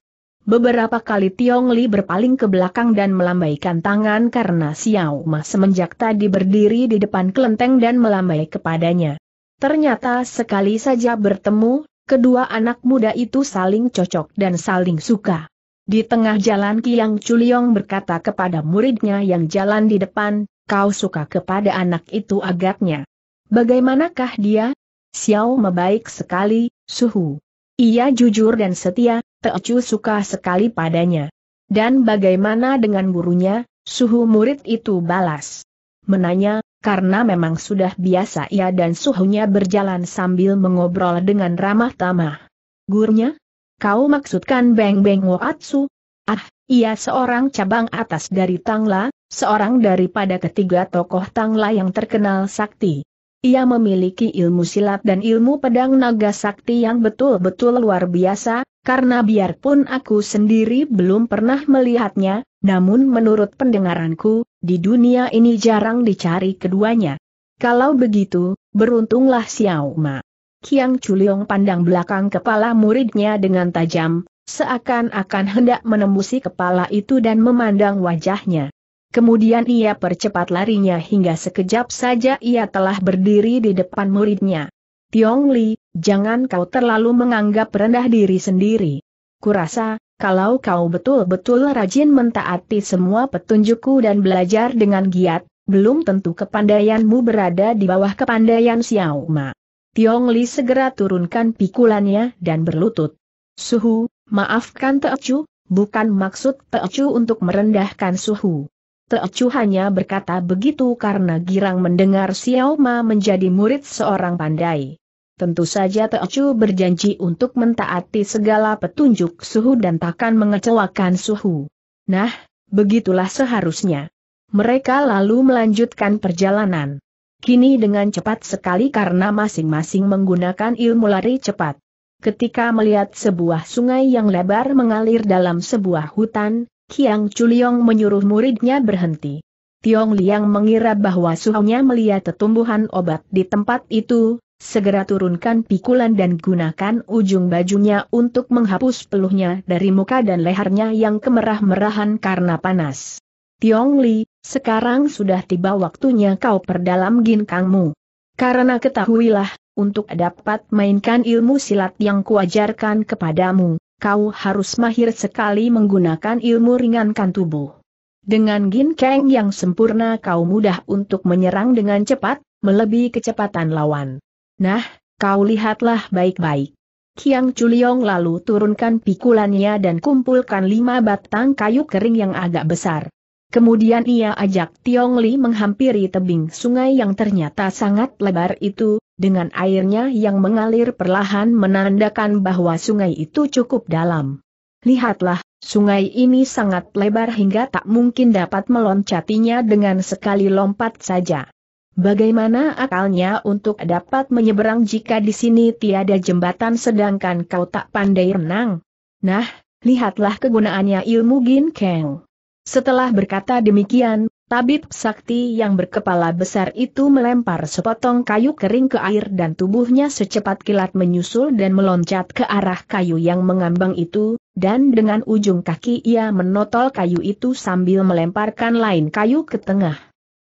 Beberapa kali Tiong Li berpaling ke belakang dan melambaikan tangan karena Xiao Ma semenjak tadi berdiri di depan kelenteng dan melambai kepadanya. Ternyata sekali saja bertemu, kedua anak muda itu saling cocok dan saling suka. Di tengah jalan Kiang Chuliong berkata kepada muridnya yang jalan di depan, kau suka kepada anak itu agaknya. Bagaimanakah dia? Xiao membaik sekali, suhu. Ia jujur dan setia, Teocu suka sekali padanya. Dan bagaimana dengan gurunya, suhu murid itu balas. Menanya, karena memang sudah biasa ia dan suhunya berjalan sambil mengobrol dengan ramah tamah. Gurunya? Kau maksudkan Beng Beng Woatsu, Ah, ia seorang cabang atas dari Tangla, seorang daripada ketiga tokoh Tangla yang terkenal sakti. Ia memiliki ilmu silat dan ilmu pedang naga sakti yang betul-betul luar biasa, karena biarpun aku sendiri belum pernah melihatnya, namun menurut pendengaranku, di dunia ini jarang dicari keduanya. Kalau begitu, beruntunglah Xiao Ma. Kiang Chuliong pandang belakang kepala muridnya dengan tajam, seakan-akan hendak menembusi kepala itu dan memandang wajahnya. Kemudian ia percepat larinya hingga sekejap saja ia telah berdiri di depan muridnya. Tiong Li, jangan kau terlalu menganggap rendah diri sendiri. Kurasa, kalau kau betul-betul rajin mentaati semua petunjukku dan belajar dengan giat, belum tentu kepandaianmu berada di bawah kepandaian Xiao Ma. Tiong Li segera turunkan pikulannya dan berlutut. Suhu, maafkan Teocu, bukan maksud Teocu untuk merendahkan Suhu. Teocu hanya berkata begitu karena girang mendengar Xiao Ma menjadi murid seorang pandai. Tentu saja Teocu berjanji untuk mentaati segala petunjuk Suhu dan takkan mengecewakan Suhu. Nah, begitulah seharusnya. Mereka lalu melanjutkan perjalanan. Kini dengan cepat sekali karena masing-masing menggunakan ilmu lari cepat ketika melihat sebuah sungai yang lebar mengalir dalam sebuah hutan, Kiang Chuliong menyuruh muridnya berhenti. Tiong Liang mengira bahwa suhunya melihat tumbuhan obat di tempat itu, segera turunkan pikulan dan gunakan ujung bajunya untuk menghapus peluhnya dari muka dan lehernya yang kemerah-merahan karena panas. Tiong Li, sekarang sudah tiba waktunya kau perdalam ginkangmu. Karena ketahuilah, untuk dapat mainkan ilmu silat yang kuajarkan kepadamu, kau harus mahir sekali menggunakan ilmu ringankan tubuh. Dengan ginkeng yang sempurna kau mudah untuk menyerang dengan cepat, melebihi kecepatan lawan. Nah, kau lihatlah baik-baik. Kiang Chuliong lalu turunkan pikulannya dan kumpulkan lima batang kayu kering yang agak besar. Kemudian ia ajak Tiong Li menghampiri tebing sungai yang ternyata sangat lebar itu, dengan airnya yang mengalir perlahan menandakan bahwa sungai itu cukup dalam. Lihatlah, sungai ini sangat lebar hingga tak mungkin dapat meloncatinya dengan sekali lompat saja. Bagaimana akalnya untuk dapat menyeberang jika di sini tiada jembatan sedangkan kau tak pandai renang? Nah, lihatlah kegunaannya ilmu Gin keng. Setelah berkata demikian, Tabib sakti yang berkepala besar itu melempar sepotong kayu kering ke air dan tubuhnya secepat kilat menyusul dan meloncat ke arah kayu yang mengambang itu, dan dengan ujung kaki ia menotol kayu itu sambil melemparkan lain kayu ke tengah.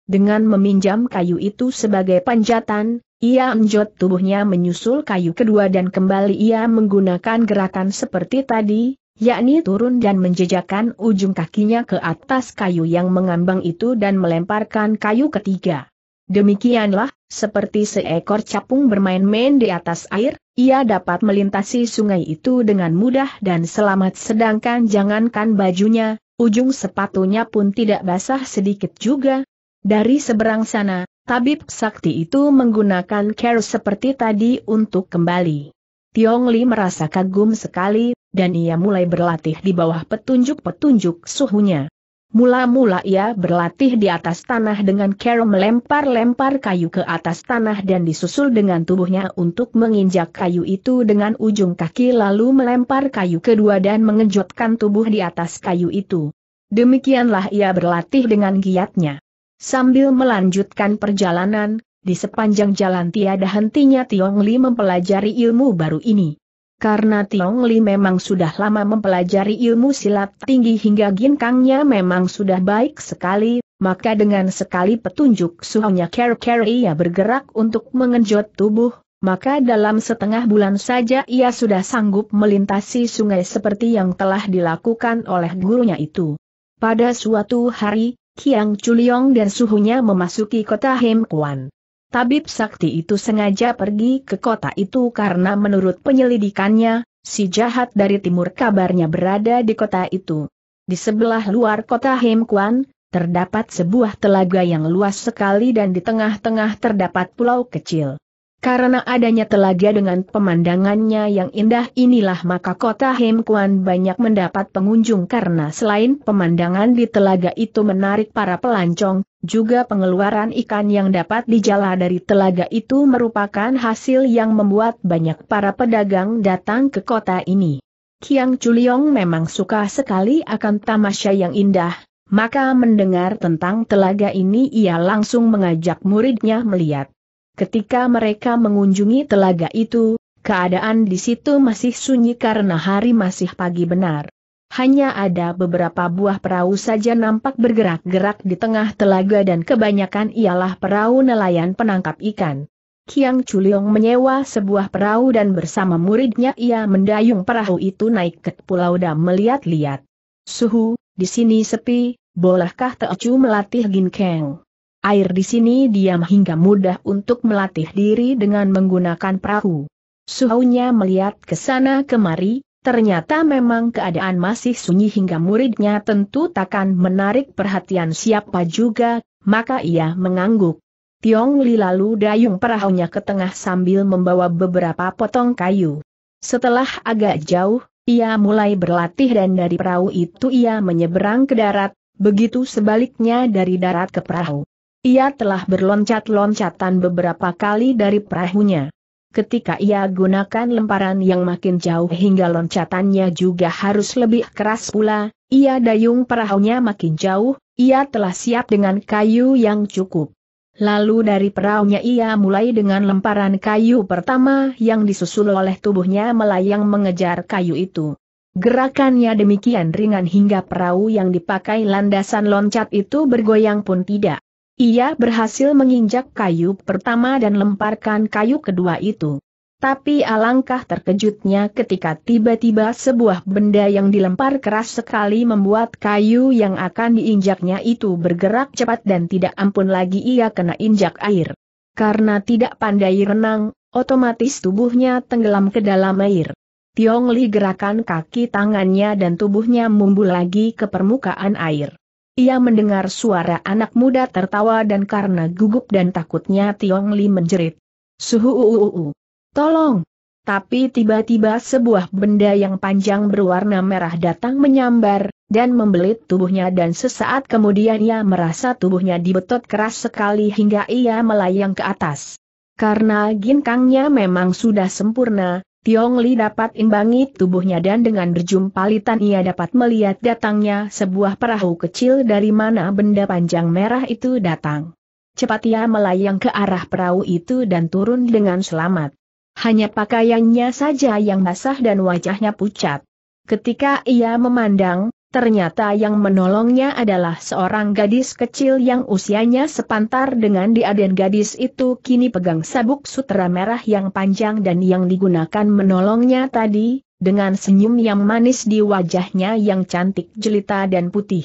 Dengan meminjam kayu itu sebagai panjatan, ia enjot tubuhnya menyusul kayu kedua dan kembali ia menggunakan gerakan seperti tadi, yakni turun dan menjejakkan ujung kakinya ke atas kayu yang mengambang itu dan melemparkan kayu ketiga. Demikianlah, seperti seekor capung bermain-main di atas air, ia dapat melintasi sungai itu dengan mudah dan selamat sedangkan jangankan bajunya, ujung sepatunya pun tidak basah sedikit juga. Dari seberang sana, tabib sakti itu menggunakan care seperti tadi untuk kembali. Tiong Li merasa kagum sekali dan ia mulai berlatih di bawah petunjuk-petunjuk suhunya. Mula-mula ia berlatih di atas tanah dengan cara melempar-lempar kayu ke atas tanah dan disusul dengan tubuhnya untuk menginjak kayu itu dengan ujung kaki lalu melempar kayu kedua dan mengejutkan tubuh di atas kayu itu. Demikianlah ia berlatih dengan giatnya. Sambil melanjutkan perjalanan, di sepanjang jalan tiada hentinya Tiong Li mempelajari ilmu baru ini. Karena Tiong Li memang sudah lama mempelajari ilmu silat tinggi hingga ginkangnya memang sudah baik sekali, maka dengan sekali petunjuk suhunya ker-ker ia bergerak untuk mengenjot tubuh, maka dalam setengah bulan saja ia sudah sanggup melintasi sungai seperti yang telah dilakukan oleh gurunya itu. Pada suatu hari, Kiang Chuliong dan suhunya memasuki kota Hemkuan. Tabib sakti itu sengaja pergi ke kota itu karena menurut penyelidikannya, si jahat dari timur kabarnya berada di kota itu. Di sebelah luar kota Hemkuan, terdapat sebuah telaga yang luas sekali dan di tengah-tengah terdapat pulau kecil. Karena adanya telaga dengan pemandangannya yang indah inilah maka kota Hemkuan banyak mendapat pengunjung karena selain pemandangan di telaga itu menarik para pelancong, juga pengeluaran ikan yang dapat dijala dari telaga itu merupakan hasil yang membuat banyak para pedagang datang ke kota ini. Kiang Chuliong memang suka sekali akan tamasya yang indah, maka mendengar tentang telaga ini ia langsung mengajak muridnya melihat. Ketika mereka mengunjungi telaga itu, keadaan di situ masih sunyi karena hari masih pagi benar. Hanya ada beberapa buah perahu saja nampak bergerak-gerak di tengah telaga dan kebanyakan ialah perahu nelayan penangkap ikan. Kiang Chuliong menyewa sebuah perahu dan bersama muridnya ia mendayung perahu itu naik ke pulau dan melihat-lihat. Suhu, di sini sepi, bolehkah Teochu melatih Ginkeng? air di sini diam hingga mudah untuk melatih diri dengan menggunakan perahu. Suhunya melihat ke sana kemari, ternyata memang keadaan masih sunyi hingga muridnya tentu takkan menarik perhatian siapa juga, maka ia mengangguk. Tiong Li lalu dayung perahunya ke tengah sambil membawa beberapa potong kayu. Setelah agak jauh, ia mulai berlatih dan dari perahu itu ia menyeberang ke darat, begitu sebaliknya dari darat ke perahu. Ia telah berloncat-loncatan beberapa kali dari perahunya. Ketika ia gunakan lemparan yang makin jauh hingga loncatannya juga harus lebih keras pula, ia dayung perahunya makin jauh, ia telah siap dengan kayu yang cukup. Lalu dari perahunya ia mulai dengan lemparan kayu pertama yang disusul oleh tubuhnya melayang mengejar kayu itu. Gerakannya demikian ringan hingga perahu yang dipakai landasan loncat itu bergoyang pun tidak. Ia berhasil menginjak kayu pertama dan lemparkan kayu kedua itu. Tapi alangkah terkejutnya ketika tiba-tiba sebuah benda yang dilempar keras sekali membuat kayu yang akan diinjaknya itu bergerak cepat dan tidak ampun lagi ia kena injak air. Karena tidak pandai renang, otomatis tubuhnya tenggelam ke dalam air. Tiong Li gerakan kaki tangannya dan tubuhnya mumbul lagi ke permukaan air. Ia mendengar suara anak muda tertawa dan karena gugup dan takutnya Tiong Li menjerit. Suhu uu. Tolong. Tapi tiba-tiba sebuah benda yang panjang berwarna merah datang menyambar, dan membelit tubuhnya dan sesaat kemudian ia merasa tubuhnya dibetot keras sekali hingga ia melayang ke atas. Karena ginkangnya memang sudah sempurna, Tiong Li dapat imbangi tubuhnya dan dengan berjumpa litan ia dapat melihat datangnya sebuah perahu kecil dari mana benda panjang merah itu datang. Cepat ia melayang ke arah perahu itu dan turun dengan selamat. Hanya pakaiannya saja yang basah dan wajahnya pucat. Ketika ia memandang, Ternyata yang menolongnya adalah seorang gadis kecil yang usianya sepantar dengan dia dan gadis itu kini pegang sabuk sutera merah yang panjang dan yang digunakan menolongnya tadi, dengan senyum yang manis di wajahnya yang cantik jelita dan putih.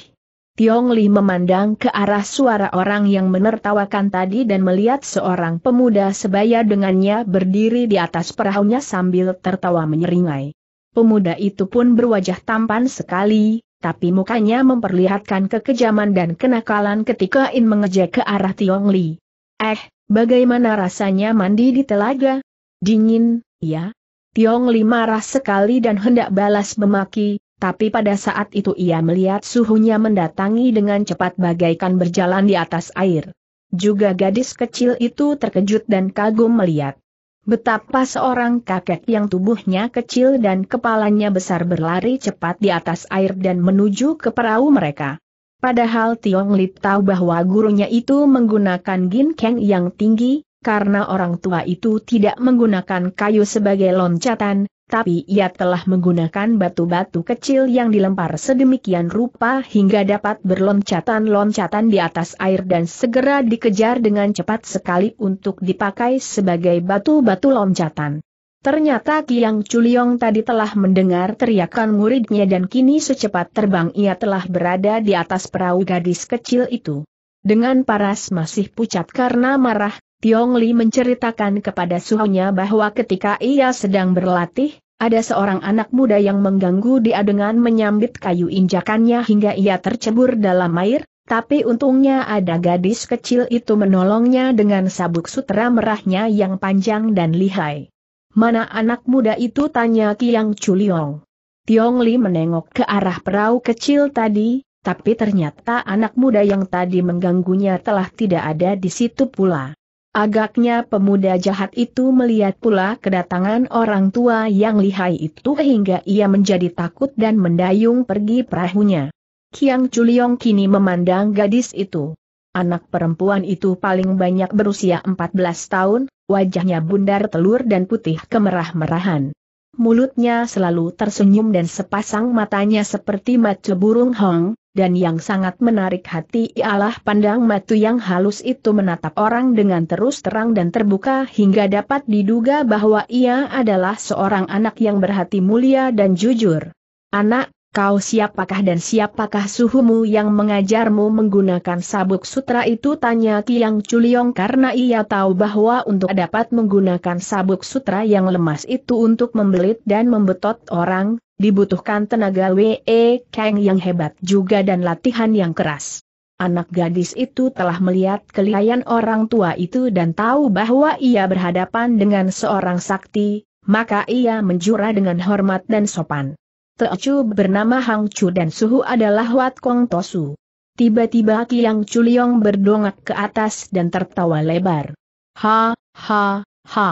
Tiong Li memandang ke arah suara orang yang menertawakan tadi dan melihat seorang pemuda sebaya dengannya berdiri di atas perahunya sambil tertawa menyeringai. Pemuda itu pun berwajah tampan sekali, tapi mukanya memperlihatkan kekejaman dan kenakalan ketika In mengejek ke arah Tiong Li. Eh, bagaimana rasanya mandi di telaga? Dingin, ya? Tiong Li marah sekali dan hendak balas memaki, tapi pada saat itu ia melihat suhunya mendatangi dengan cepat bagaikan berjalan di atas air. Juga gadis kecil itu terkejut dan kagum melihat. Betapa seorang kakek yang tubuhnya kecil dan kepalanya besar berlari cepat di atas air dan menuju ke perahu mereka. Padahal Tiong Lip tahu bahwa gurunya itu menggunakan ginkeng yang tinggi, karena orang tua itu tidak menggunakan kayu sebagai loncatan, tapi ia telah menggunakan batu-batu kecil yang dilempar sedemikian rupa hingga dapat berloncatan-loncatan di atas air dan segera dikejar dengan cepat sekali untuk dipakai sebagai batu-batu loncatan. Ternyata Kiang Chuliong tadi telah mendengar teriakan muridnya dan kini secepat terbang ia telah berada di atas perahu gadis kecil itu. Dengan paras masih pucat karena marah, Tiong Li menceritakan kepada suhunya bahwa ketika ia sedang berlatih, ada seorang anak muda yang mengganggu dia dengan menyambit kayu injakannya hingga ia tercebur dalam air, tapi untungnya ada gadis kecil itu menolongnya dengan sabuk sutra merahnya yang panjang dan lihai. Mana anak muda itu tanya Kiang Chuliong. Tiong Li menengok ke arah perahu kecil tadi, tapi ternyata anak muda yang tadi mengganggunya telah tidak ada di situ pula. Agaknya pemuda jahat itu melihat pula kedatangan orang tua yang lihai itu hingga ia menjadi takut dan mendayung pergi perahunya. Kiang Chuliong kini memandang gadis itu. Anak perempuan itu paling banyak berusia 14 tahun, wajahnya bundar telur dan putih kemerah-merahan. Mulutnya selalu tersenyum dan sepasang matanya seperti mata burung hong, dan yang sangat menarik hati ialah pandang matu yang halus itu menatap orang dengan terus terang dan terbuka hingga dapat diduga bahwa ia adalah seorang anak yang berhati mulia dan jujur. Anak, kau siapakah dan siapakah suhumu yang mengajarmu menggunakan sabuk sutra itu tanya Tiang Chuliong karena ia tahu bahwa untuk dapat menggunakan sabuk sutra yang lemas itu untuk membelit dan membetot orang, dibutuhkan tenaga W.E. Kang yang hebat juga dan latihan yang keras. Anak gadis itu telah melihat kelihayan orang tua itu dan tahu bahwa ia berhadapan dengan seorang sakti, maka ia menjura dengan hormat dan sopan. Teochu bernama Hang Chu dan Suhu adalah Wat Kong Tosu. Tiba-tiba Kiang Chuliong berdongak ke atas dan tertawa lebar. Ha, ha, ha.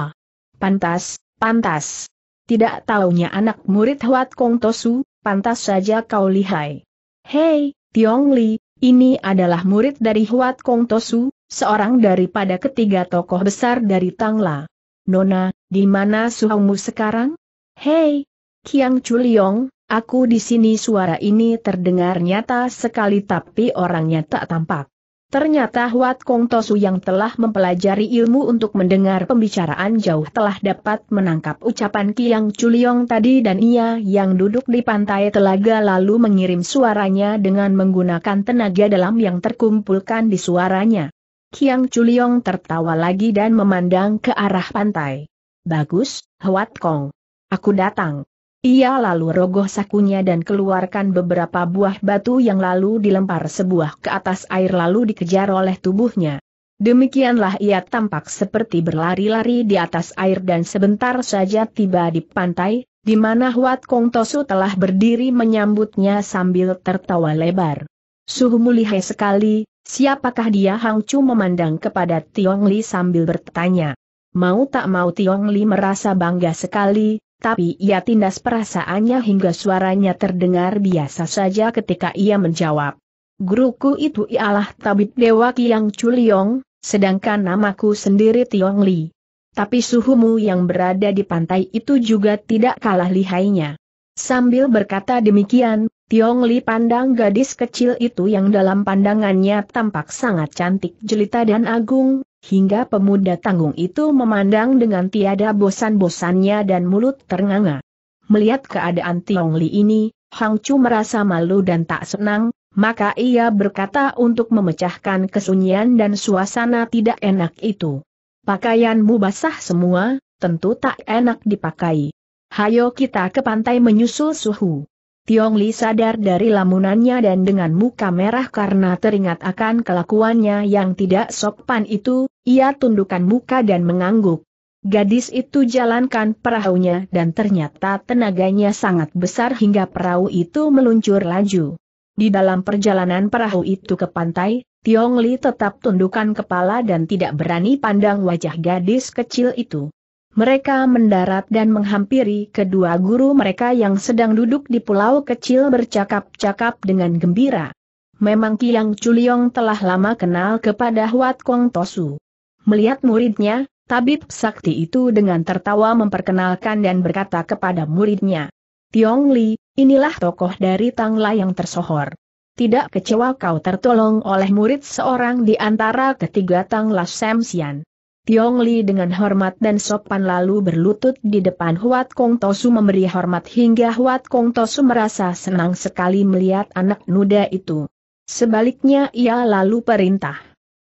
Pantas, pantas tidak taunya anak murid Huat Kong Tosu, pantas saja kau lihai. Hei, Tiong Li, ini adalah murid dari Huat Kong Tosu, seorang daripada ketiga tokoh besar dari Tangla. Nona, di mana suhumu sekarang? Hei, Kiang Chuliong, aku di sini suara ini terdengar nyata sekali tapi orangnya tak tampak. Ternyata Huat Kong Tosu yang telah mempelajari ilmu untuk mendengar pembicaraan jauh telah dapat menangkap ucapan Kiang Chuliong tadi dan ia yang duduk di pantai telaga lalu mengirim suaranya dengan menggunakan tenaga dalam yang terkumpulkan di suaranya. Kiang Chuliong tertawa lagi dan memandang ke arah pantai. Bagus, Huat Kong. Aku datang. Ia lalu rogoh sakunya dan keluarkan beberapa buah batu yang lalu dilempar sebuah ke atas air lalu dikejar oleh tubuhnya. Demikianlah ia tampak seperti berlari-lari di atas air dan sebentar saja tiba di pantai, di mana Huat Kong Tosu telah berdiri menyambutnya sambil tertawa lebar. Suhu mulihai sekali, siapakah dia Hang Chu memandang kepada Tiong Li sambil bertanya. Mau tak mau Tiong Li merasa bangga sekali, tapi ia tindas perasaannya hingga suaranya terdengar biasa saja ketika ia menjawab. Guruku itu ialah tabib Dewa Kiang Chuliong, sedangkan namaku sendiri Tiong Li. Tapi suhumu yang berada di pantai itu juga tidak kalah lihainya. Sambil berkata demikian, Tiong Li pandang gadis kecil itu yang dalam pandangannya tampak sangat cantik jelita dan agung, hingga pemuda tanggung itu memandang dengan tiada bosan-bosannya dan mulut ternganga. Melihat keadaan Tiong Li ini, Hang Chu merasa malu dan tak senang, maka ia berkata untuk memecahkan kesunyian dan suasana tidak enak itu. Pakaianmu basah semua, tentu tak enak dipakai. Hayo kita ke pantai menyusul suhu. Tiong Li sadar dari lamunannya dan dengan muka merah karena teringat akan kelakuannya yang tidak sopan itu, ia tundukkan muka dan mengangguk. Gadis itu jalankan perahunya dan ternyata tenaganya sangat besar hingga perahu itu meluncur laju. Di dalam perjalanan perahu itu ke pantai, Tiong Li tetap tundukkan kepala dan tidak berani pandang wajah gadis kecil itu. Mereka mendarat dan menghampiri kedua guru mereka yang sedang duduk di pulau kecil bercakap-cakap dengan gembira. Memang Kiang Chuliong telah lama kenal kepada Huat Kong Tosu. Melihat muridnya, tabib sakti itu dengan tertawa memperkenalkan dan berkata kepada muridnya, Tiong Li, inilah tokoh dari Tang Tangla yang tersohor. Tidak kecewa kau tertolong oleh murid seorang di antara ketiga Tang Tangla Sian. Tiong Li dengan hormat dan sopan lalu berlutut di depan Huat Kong Tosu memberi hormat hingga Huat Kong Tosu merasa senang sekali melihat anak muda itu. Sebaliknya ia lalu perintah.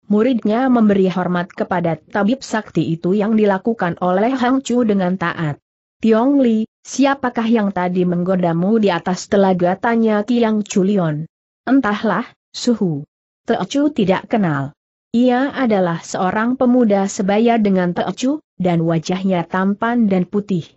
Muridnya memberi hormat kepada tabib sakti itu yang dilakukan oleh Hang Chu dengan taat. Tiong Li, siapakah yang tadi menggodamu di atas telaga tanya Kiang Chulion? Entahlah, suhu. Teo Chu tidak kenal. Ia adalah seorang pemuda sebaya dengan Teocu, dan wajahnya tampan dan putih.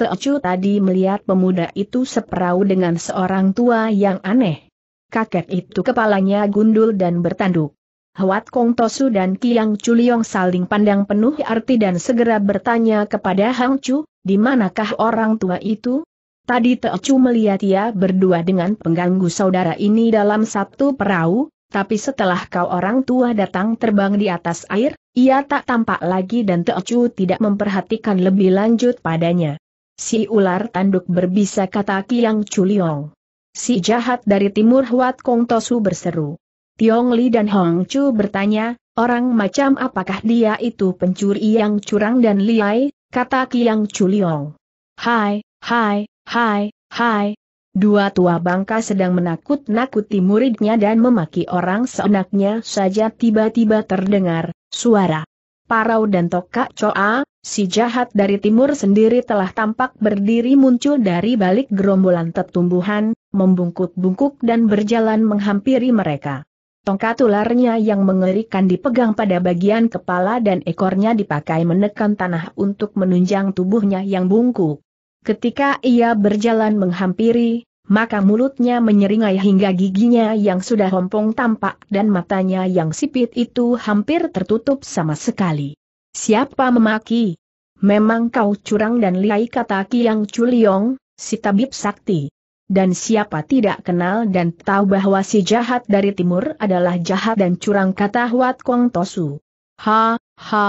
Teocu tadi melihat pemuda itu seperau dengan seorang tua yang aneh. Kakek itu kepalanya gundul dan bertanduk. Hwat Kong Tosu dan Kiang Chuliong saling pandang penuh arti dan segera bertanya kepada Hang Chu, di manakah orang tua itu? Tadi Teocu melihat ia berdua dengan pengganggu saudara ini dalam satu perahu, tapi setelah kau orang tua datang terbang di atas air, ia tak tampak lagi dan Teocu tidak memperhatikan lebih lanjut padanya. Si ular tanduk berbisa kata Kiang Chuliong. Si jahat dari timur Huat Kong Tosu berseru. Tiong Li dan Hong Chu bertanya, orang macam apakah dia itu pencuri yang curang dan liai, kata Kiang Chuliong. Hai, hai, hai, hai, Dua tua bangka sedang menakut-nakuti muridnya dan memaki orang seenaknya saja tiba-tiba terdengar suara. Parau dan Tokak Coa, si jahat dari timur sendiri telah tampak berdiri muncul dari balik gerombolan tertumbuhan, membungkuk-bungkuk dan berjalan menghampiri mereka. Tongkat ularnya yang mengerikan dipegang pada bagian kepala dan ekornya dipakai menekan tanah untuk menunjang tubuhnya yang bungkuk. Ketika ia berjalan menghampiri, maka mulutnya menyeringai hingga giginya yang sudah rompong tampak dan matanya yang sipit itu hampir tertutup sama sekali. Siapa memaki? Memang kau curang dan lihai kata Kiang Chuliong, si tabib sakti. Dan siapa tidak kenal dan tahu bahwa si jahat dari timur adalah jahat dan curang kata Huat Kong Tosu. Ha, ha,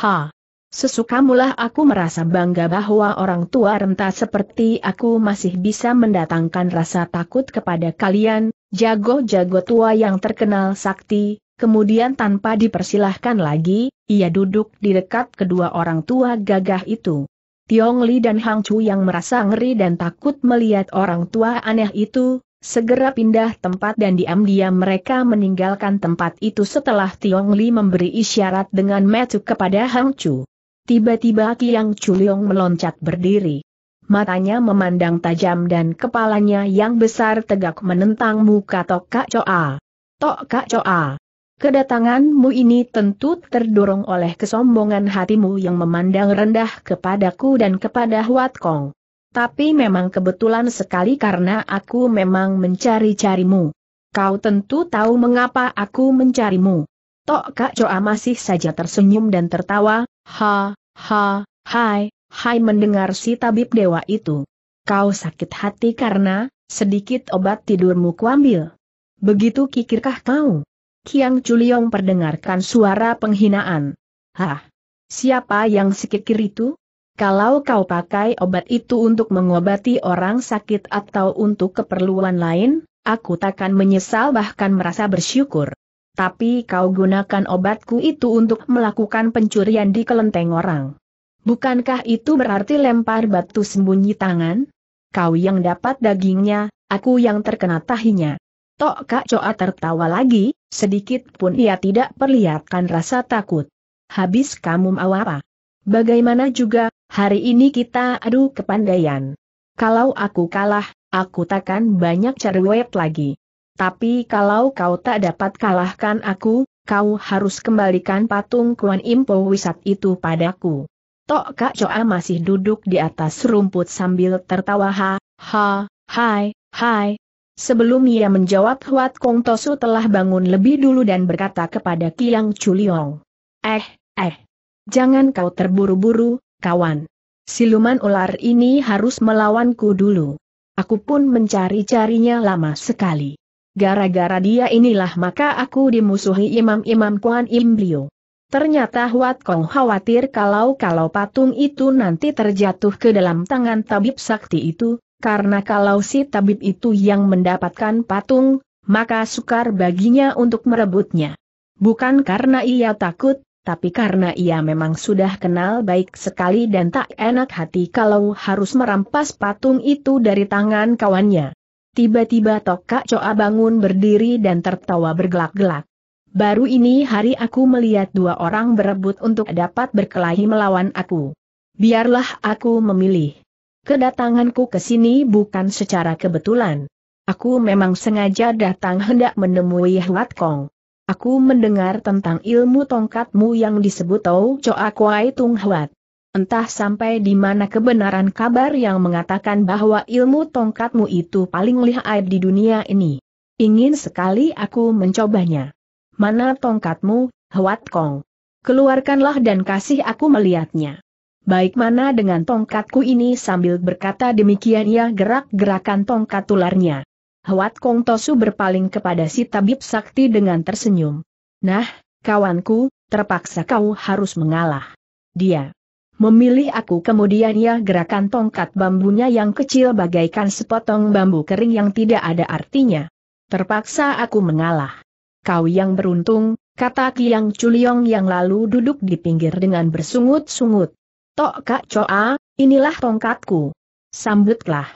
ha. Sesukamulah aku merasa bangga bahwa orang tua renta seperti aku masih bisa mendatangkan rasa takut kepada kalian, jago-jago tua yang terkenal sakti, kemudian tanpa dipersilahkan lagi, ia duduk di dekat kedua orang tua gagah itu. Tiong Li dan Hang Chu yang merasa ngeri dan takut melihat orang tua aneh itu, segera pindah tempat dan diam-diam mereka meninggalkan tempat itu setelah Tiong Li memberi isyarat dengan metu kepada Hang Chu. Tiba-tiba Kiang Chuliong meloncat berdiri. Matanya memandang tajam dan kepalanya yang besar tegak menentang muka Tok Kak Choa. Tok Kak Choa, kedatanganmu ini tentu terdorong oleh kesombongan hatimu yang memandang rendah kepadaku dan kepada Huat Kong. Tapi memang kebetulan sekali karena aku memang mencari-carimu. Kau tentu tahu mengapa aku mencarimu. Tok Kak Choa masih saja tersenyum dan tertawa, ha, Ha, hai, hai mendengar si tabib dewa itu. Kau sakit hati karena, sedikit obat tidurmu kuambil. Begitu kikirkah kau? Kiang Chuliong perdengarkan suara penghinaan. Hah? Siapa yang sekikir itu? Kalau kau pakai obat itu untuk mengobati orang sakit atau untuk keperluan lain, aku takkan menyesal bahkan merasa bersyukur tapi kau gunakan obatku itu untuk melakukan pencurian di kelenteng orang. Bukankah itu berarti lempar batu sembunyi tangan? Kau yang dapat dagingnya, aku yang terkena tahinya. Tok Kak Coa tertawa lagi, sedikit pun ia tidak perlihatkan rasa takut. Habis kamu mau apa? Bagaimana juga, hari ini kita adu kepandaian. Kalau aku kalah, aku takkan banyak cerewet lagi. Tapi kalau kau tak dapat kalahkan aku, kau harus kembalikan patung Kuan Impo Wisat itu padaku. Tok Kak coa masih duduk di atas rumput sambil tertawa ha, ha, hai, hai. Sebelum ia menjawab Huat Kong Tosu telah bangun lebih dulu dan berkata kepada Kiang Chuliong. Eh, eh. Jangan kau terburu-buru, kawan. Siluman ular ini harus melawanku dulu. Aku pun mencari-carinya lama sekali. Gara-gara dia inilah maka aku dimusuhi imam-imam Kuan Im Ternyata Huat Kong khawatir kalau-kalau patung itu nanti terjatuh ke dalam tangan tabib sakti itu, karena kalau si tabib itu yang mendapatkan patung, maka sukar baginya untuk merebutnya. Bukan karena ia takut, tapi karena ia memang sudah kenal baik sekali dan tak enak hati kalau harus merampas patung itu dari tangan kawannya. Tiba-tiba Toka Coa bangun berdiri dan tertawa bergelak-gelak. Baru ini hari aku melihat dua orang berebut untuk dapat berkelahi melawan aku. Biarlah aku memilih. Kedatanganku ke sini bukan secara kebetulan. Aku memang sengaja datang hendak menemui Huat Kong. Aku mendengar tentang ilmu tongkatmu yang disebut Tau Coa Kuai Tung Huat. Entah sampai di mana kebenaran kabar yang mengatakan bahwa ilmu tongkatmu itu paling lihai di dunia ini. Ingin sekali aku mencobanya. Mana tongkatmu, Hwat Kong? Keluarkanlah dan kasih aku melihatnya. Baik mana dengan tongkatku ini sambil berkata demikian ia gerak-gerakan tongkat tularnya. Hwat Kong Tosu berpaling kepada si tabib sakti dengan tersenyum. Nah, kawanku, terpaksa kau harus mengalah. Dia Memilih aku kemudian ia gerakan tongkat bambunya yang kecil bagaikan sepotong bambu kering yang tidak ada artinya. Terpaksa aku mengalah. Kau yang beruntung, kata Kiang Chuliong yang lalu duduk di pinggir dengan bersungut-sungut. Tok Kak Choa, inilah tongkatku. Sambutlah.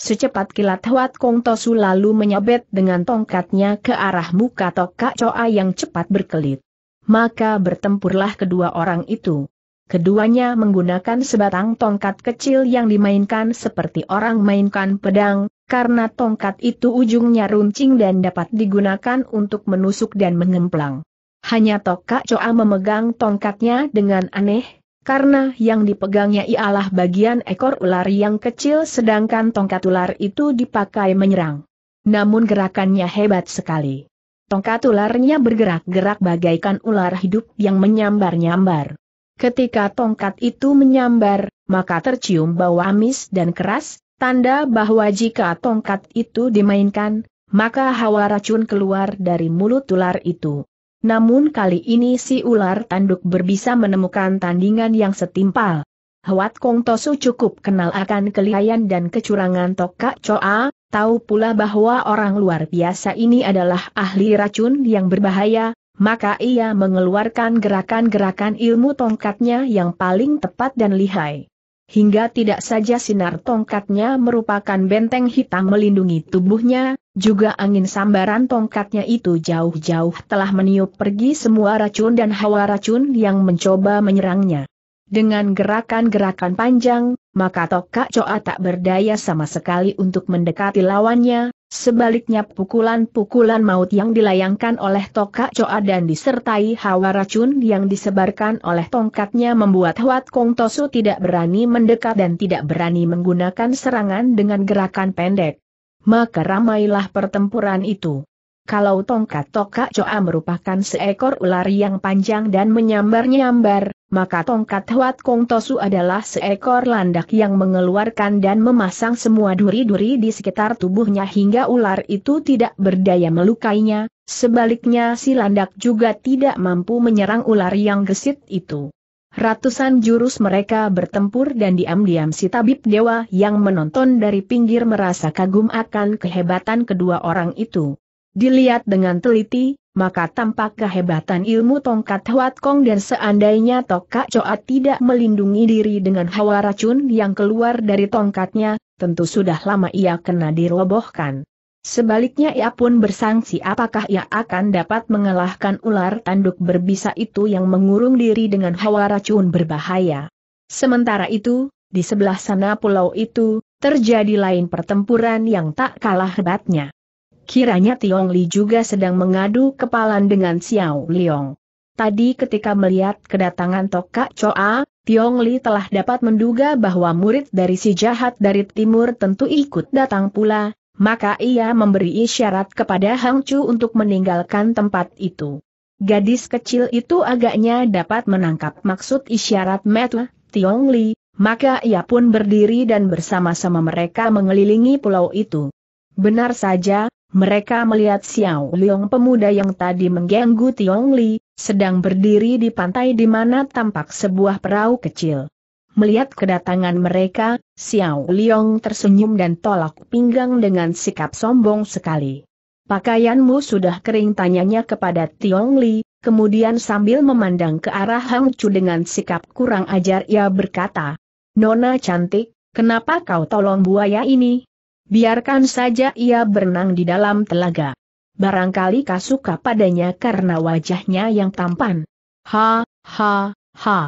Secepat kilat Huat Kong Tosu lalu menyabet dengan tongkatnya ke arah muka Tok Kak Choa yang cepat berkelit. Maka bertempurlah kedua orang itu keduanya menggunakan sebatang tongkat kecil yang dimainkan seperti orang mainkan pedang, karena tongkat itu ujungnya runcing dan dapat digunakan untuk menusuk dan mengemplang. Hanya Tokak Coa memegang tongkatnya dengan aneh, karena yang dipegangnya ialah bagian ekor ular yang kecil sedangkan tongkat ular itu dipakai menyerang. Namun gerakannya hebat sekali. Tongkat ularnya bergerak-gerak bagaikan ular hidup yang menyambar-nyambar. Ketika tongkat itu menyambar, maka tercium bau amis dan keras, tanda bahwa jika tongkat itu dimainkan, maka hawa racun keluar dari mulut ular itu. Namun kali ini si ular tanduk berbisa menemukan tandingan yang setimpal. Hwat Kong Tosu cukup kenal akan kelihayan dan kecurangan Tokak Choa, tahu pula bahwa orang luar biasa ini adalah ahli racun yang berbahaya, maka ia mengeluarkan gerakan-gerakan ilmu tongkatnya yang paling tepat dan lihai. Hingga tidak saja sinar tongkatnya merupakan benteng hitam melindungi tubuhnya, juga angin sambaran tongkatnya itu jauh-jauh telah meniup pergi semua racun dan hawa racun yang mencoba menyerangnya. Dengan gerakan-gerakan panjang, maka Tokak Coa tak berdaya sama sekali untuk mendekati lawannya, Sebaliknya pukulan-pukulan maut yang dilayangkan oleh Toka Coa dan disertai hawa racun yang disebarkan oleh tongkatnya membuat Huat Kong Tosu tidak berani mendekat dan tidak berani menggunakan serangan dengan gerakan pendek. Maka ramailah pertempuran itu. Kalau tongkat Toka coa merupakan seekor ular yang panjang dan menyambar-nyambar, maka tongkat Huat Kong Tosu adalah seekor landak yang mengeluarkan dan memasang semua duri-duri di sekitar tubuhnya hingga ular itu tidak berdaya melukainya, sebaliknya si landak juga tidak mampu menyerang ular yang gesit itu. Ratusan jurus mereka bertempur dan diam-diam si tabib dewa yang menonton dari pinggir merasa kagum akan kehebatan kedua orang itu. Dilihat dengan teliti, maka tampak kehebatan ilmu tongkat Huat Kong dan seandainya Tokak Coat tidak melindungi diri dengan hawa racun yang keluar dari tongkatnya, tentu sudah lama ia kena dirobohkan. Sebaliknya ia pun bersangsi apakah ia akan dapat mengalahkan ular tanduk berbisa itu yang mengurung diri dengan hawa racun berbahaya. Sementara itu, di sebelah sana pulau itu, terjadi lain pertempuran yang tak kalah hebatnya. Kiranya Tiong Li juga sedang mengadu kepalan dengan Xiao Liong. Tadi ketika melihat kedatangan Tokak Choa, Tiong Li telah dapat menduga bahwa murid dari si jahat dari timur tentu ikut datang pula, maka ia memberi isyarat kepada Hang Chu untuk meninggalkan tempat itu. Gadis kecil itu agaknya dapat menangkap maksud isyarat Metua, Tiong Li, maka ia pun berdiri dan bersama-sama mereka mengelilingi pulau itu. Benar saja, mereka melihat Xiao Liong pemuda yang tadi mengganggu Tiong Li, sedang berdiri di pantai di mana tampak sebuah perahu kecil. Melihat kedatangan mereka, Xiao Liong tersenyum dan tolak pinggang dengan sikap sombong sekali. Pakaianmu sudah kering tanyanya kepada Tiong Li, kemudian sambil memandang ke arah Hang Chu dengan sikap kurang ajar ia berkata, Nona cantik, kenapa kau tolong buaya ini? Biarkan saja ia berenang di dalam telaga. Barangkali kasuka padanya karena wajahnya yang tampan. Ha, ha, ha.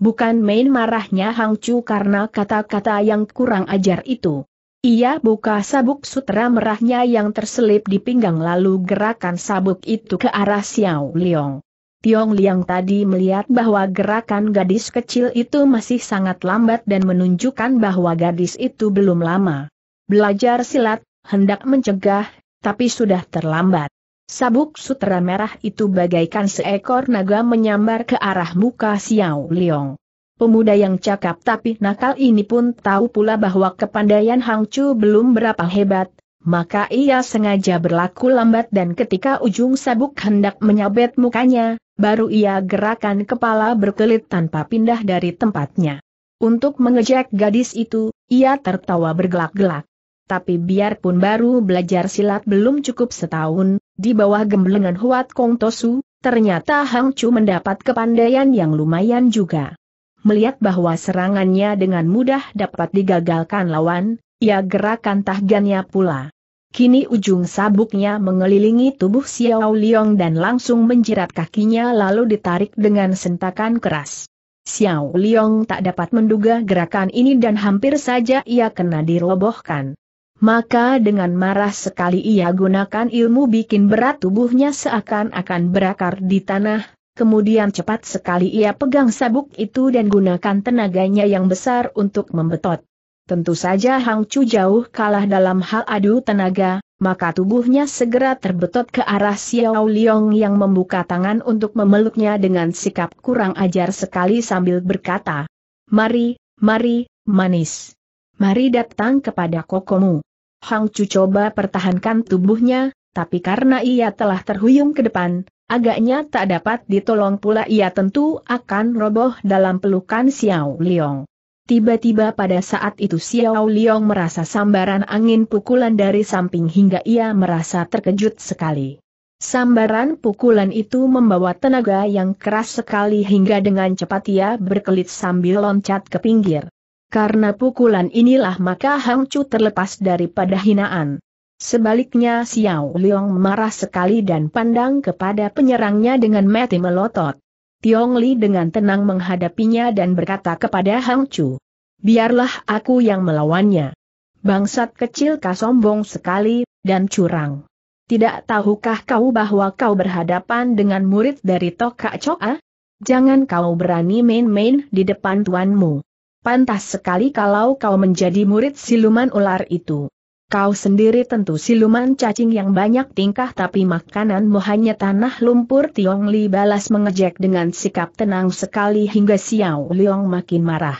Bukan main marahnya Hang Chu karena kata-kata yang kurang ajar itu. Ia buka sabuk sutra merahnya yang terselip di pinggang lalu gerakan sabuk itu ke arah Xiao Liang. Tiong Liang tadi melihat bahwa gerakan gadis kecil itu masih sangat lambat dan menunjukkan bahwa gadis itu belum lama belajar silat, hendak mencegah, tapi sudah terlambat. Sabuk sutra merah itu bagaikan seekor naga menyambar ke arah muka Xiao Liong. Pemuda yang cakap tapi nakal ini pun tahu pula bahwa kepandaian Hang Chu belum berapa hebat, maka ia sengaja berlaku lambat dan ketika ujung sabuk hendak menyabet mukanya, baru ia gerakan kepala berkelit tanpa pindah dari tempatnya. Untuk mengejek gadis itu, ia tertawa bergelak-gelak tapi biarpun baru belajar silat belum cukup setahun, di bawah gemblengan Huat Kong Tosu, ternyata Hang Chu mendapat kepandaian yang lumayan juga. Melihat bahwa serangannya dengan mudah dapat digagalkan lawan, ia gerakan tahgannya pula. Kini ujung sabuknya mengelilingi tubuh Xiao Liong dan langsung menjerat kakinya lalu ditarik dengan sentakan keras. Xiao Liong tak dapat menduga gerakan ini dan hampir saja ia kena dirobohkan. Maka dengan marah sekali ia gunakan ilmu bikin berat tubuhnya seakan-akan berakar di tanah, kemudian cepat sekali ia pegang sabuk itu dan gunakan tenaganya yang besar untuk membetot. Tentu saja Hang Chu jauh kalah dalam hal adu tenaga, maka tubuhnya segera terbetot ke arah Xiao Liong yang membuka tangan untuk memeluknya dengan sikap kurang ajar sekali sambil berkata, Mari, mari, manis. Mari datang kepada kokomu. Hang Chu coba pertahankan tubuhnya, tapi karena ia telah terhuyung ke depan, agaknya tak dapat ditolong pula ia tentu akan roboh dalam pelukan Xiao Liong. Tiba-tiba pada saat itu Xiao Liong merasa sambaran angin pukulan dari samping hingga ia merasa terkejut sekali. Sambaran pukulan itu membawa tenaga yang keras sekali hingga dengan cepat ia berkelit sambil loncat ke pinggir. Karena pukulan inilah maka Hang Chu terlepas daripada hinaan. Sebaliknya Xiao Liang marah sekali dan pandang kepada penyerangnya dengan mati melotot. Tiong Li dengan tenang menghadapinya dan berkata kepada Hang Chu, Biarlah aku yang melawannya. Bangsat kecil kau sombong sekali, dan curang. Tidak tahukah kau bahwa kau berhadapan dengan murid dari Toka Choa? Ah? Jangan kau berani main-main di depan tuanmu pantas sekali kalau kau menjadi murid siluman ular itu. Kau sendiri tentu siluman cacing yang banyak tingkah tapi makananmu hanya tanah lumpur Tiong Li balas mengejek dengan sikap tenang sekali hingga Xiao Liong makin marah.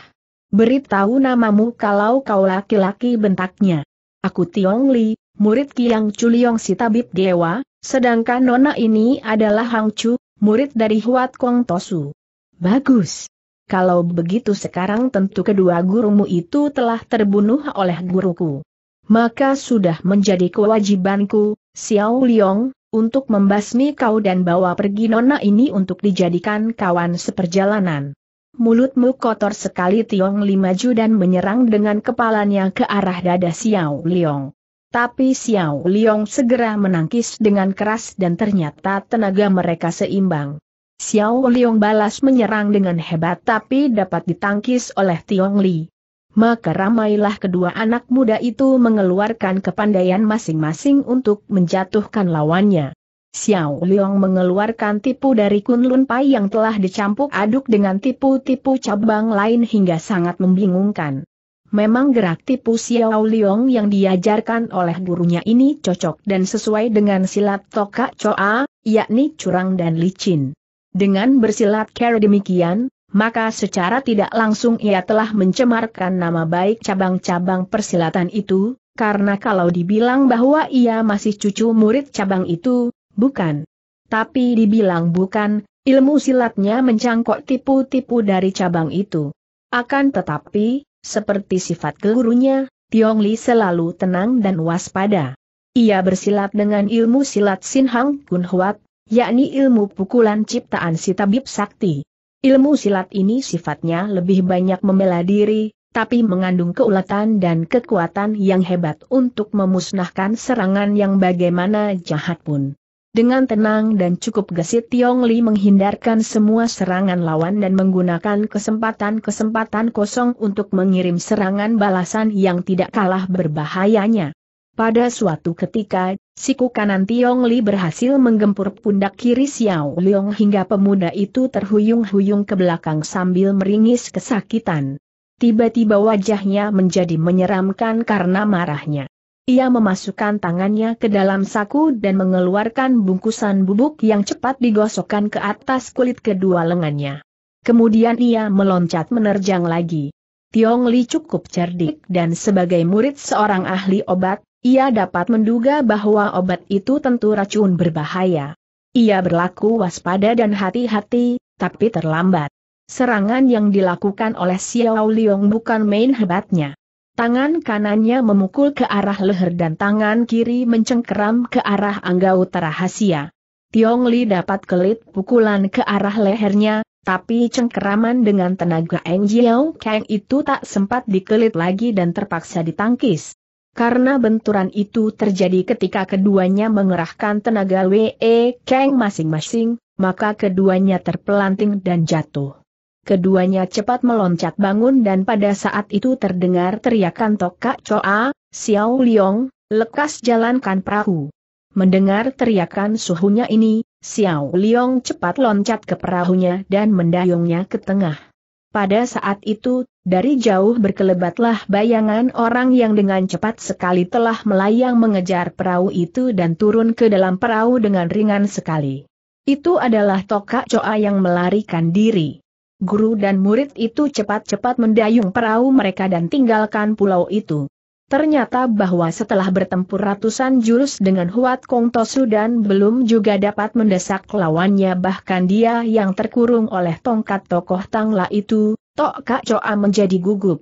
Beritahu namamu kalau kau laki-laki bentaknya. Aku Tiong Li, murid Kiang Chuliong si tabib dewa, sedangkan nona ini adalah Hang Chu, murid dari Huat Kong Tosu. Bagus. Kalau begitu sekarang tentu kedua gurumu itu telah terbunuh oleh guruku. Maka sudah menjadi kewajibanku, Xiao Liong, untuk membasmi kau dan bawa pergi nona ini untuk dijadikan kawan seperjalanan. Mulutmu kotor sekali Tiong Li maju dan menyerang dengan kepalanya ke arah dada Xiao Liong. Tapi Xiao Liong segera menangkis dengan keras dan ternyata tenaga mereka seimbang. Xiao Liong balas menyerang dengan hebat tapi dapat ditangkis oleh Tiong Li. Maka ramailah kedua anak muda itu mengeluarkan kepandaian masing-masing untuk menjatuhkan lawannya. Xiao Liong mengeluarkan tipu dari Kunlun Pai yang telah dicampuk aduk dengan tipu-tipu cabang lain hingga sangat membingungkan. Memang gerak tipu Xiao Liong yang diajarkan oleh gurunya ini cocok dan sesuai dengan silat Toka Choa, yakni curang dan licin. Dengan bersilat cara demikian, maka secara tidak langsung ia telah mencemarkan nama baik cabang-cabang persilatan itu, karena kalau dibilang bahwa ia masih cucu murid cabang itu, bukan. Tapi dibilang bukan, ilmu silatnya mencangkok tipu-tipu dari cabang itu. Akan tetapi, seperti sifat gurunya, Tiong Li selalu tenang dan waspada. Ia bersilat dengan ilmu silat Sin Hang Kun Huat, yakni ilmu pukulan ciptaan si tabib sakti. Ilmu silat ini sifatnya lebih banyak membela diri, tapi mengandung keuletan dan kekuatan yang hebat untuk memusnahkan serangan yang bagaimana jahat pun. Dengan tenang dan cukup gesit Tiong Li menghindarkan semua serangan lawan dan menggunakan kesempatan-kesempatan kosong untuk mengirim serangan balasan yang tidak kalah berbahayanya. Pada suatu ketika, siku kanan Tiong Li berhasil menggempur pundak kiri Xiao Liong hingga pemuda itu terhuyung-huyung ke belakang sambil meringis kesakitan. Tiba-tiba wajahnya menjadi menyeramkan karena marahnya. Ia memasukkan tangannya ke dalam saku dan mengeluarkan bungkusan bubuk yang cepat digosokkan ke atas kulit kedua lengannya. Kemudian ia meloncat menerjang lagi. Tiong Li cukup cerdik dan sebagai murid seorang ahli obat, ia dapat menduga bahwa obat itu tentu racun berbahaya. Ia berlaku waspada dan hati-hati, tapi terlambat. Serangan yang dilakukan oleh Xiao Liong bukan main hebatnya. Tangan kanannya memukul ke arah leher dan tangan kiri mencengkeram ke arah angga utara rahasia. Tiong Li dapat kelit pukulan ke arah lehernya, tapi cengkeraman dengan tenaga Eng Jiao Kang itu tak sempat dikelit lagi dan terpaksa ditangkis. Karena benturan itu terjadi ketika keduanya mengerahkan tenaga WE Kang masing-masing, maka keduanya terpelanting dan jatuh. Keduanya cepat meloncat bangun dan pada saat itu terdengar teriakan Tokak Choa, Xiao Liong, lekas jalankan perahu. Mendengar teriakan suhunya ini, Xiao Liong cepat loncat ke perahunya dan mendayungnya ke tengah. Pada saat itu, dari jauh berkelebatlah bayangan orang yang dengan cepat sekali telah melayang mengejar perahu itu dan turun ke dalam perahu dengan ringan sekali. Itu adalah Toka Coa yang melarikan diri. Guru dan murid itu cepat-cepat mendayung perahu mereka dan tinggalkan pulau itu. Ternyata bahwa setelah bertempur ratusan jurus dengan Huat Kong Tosu dan belum juga dapat mendesak lawannya bahkan dia yang terkurung oleh tongkat tokoh Tangla itu, Tok Kak Choa menjadi gugup.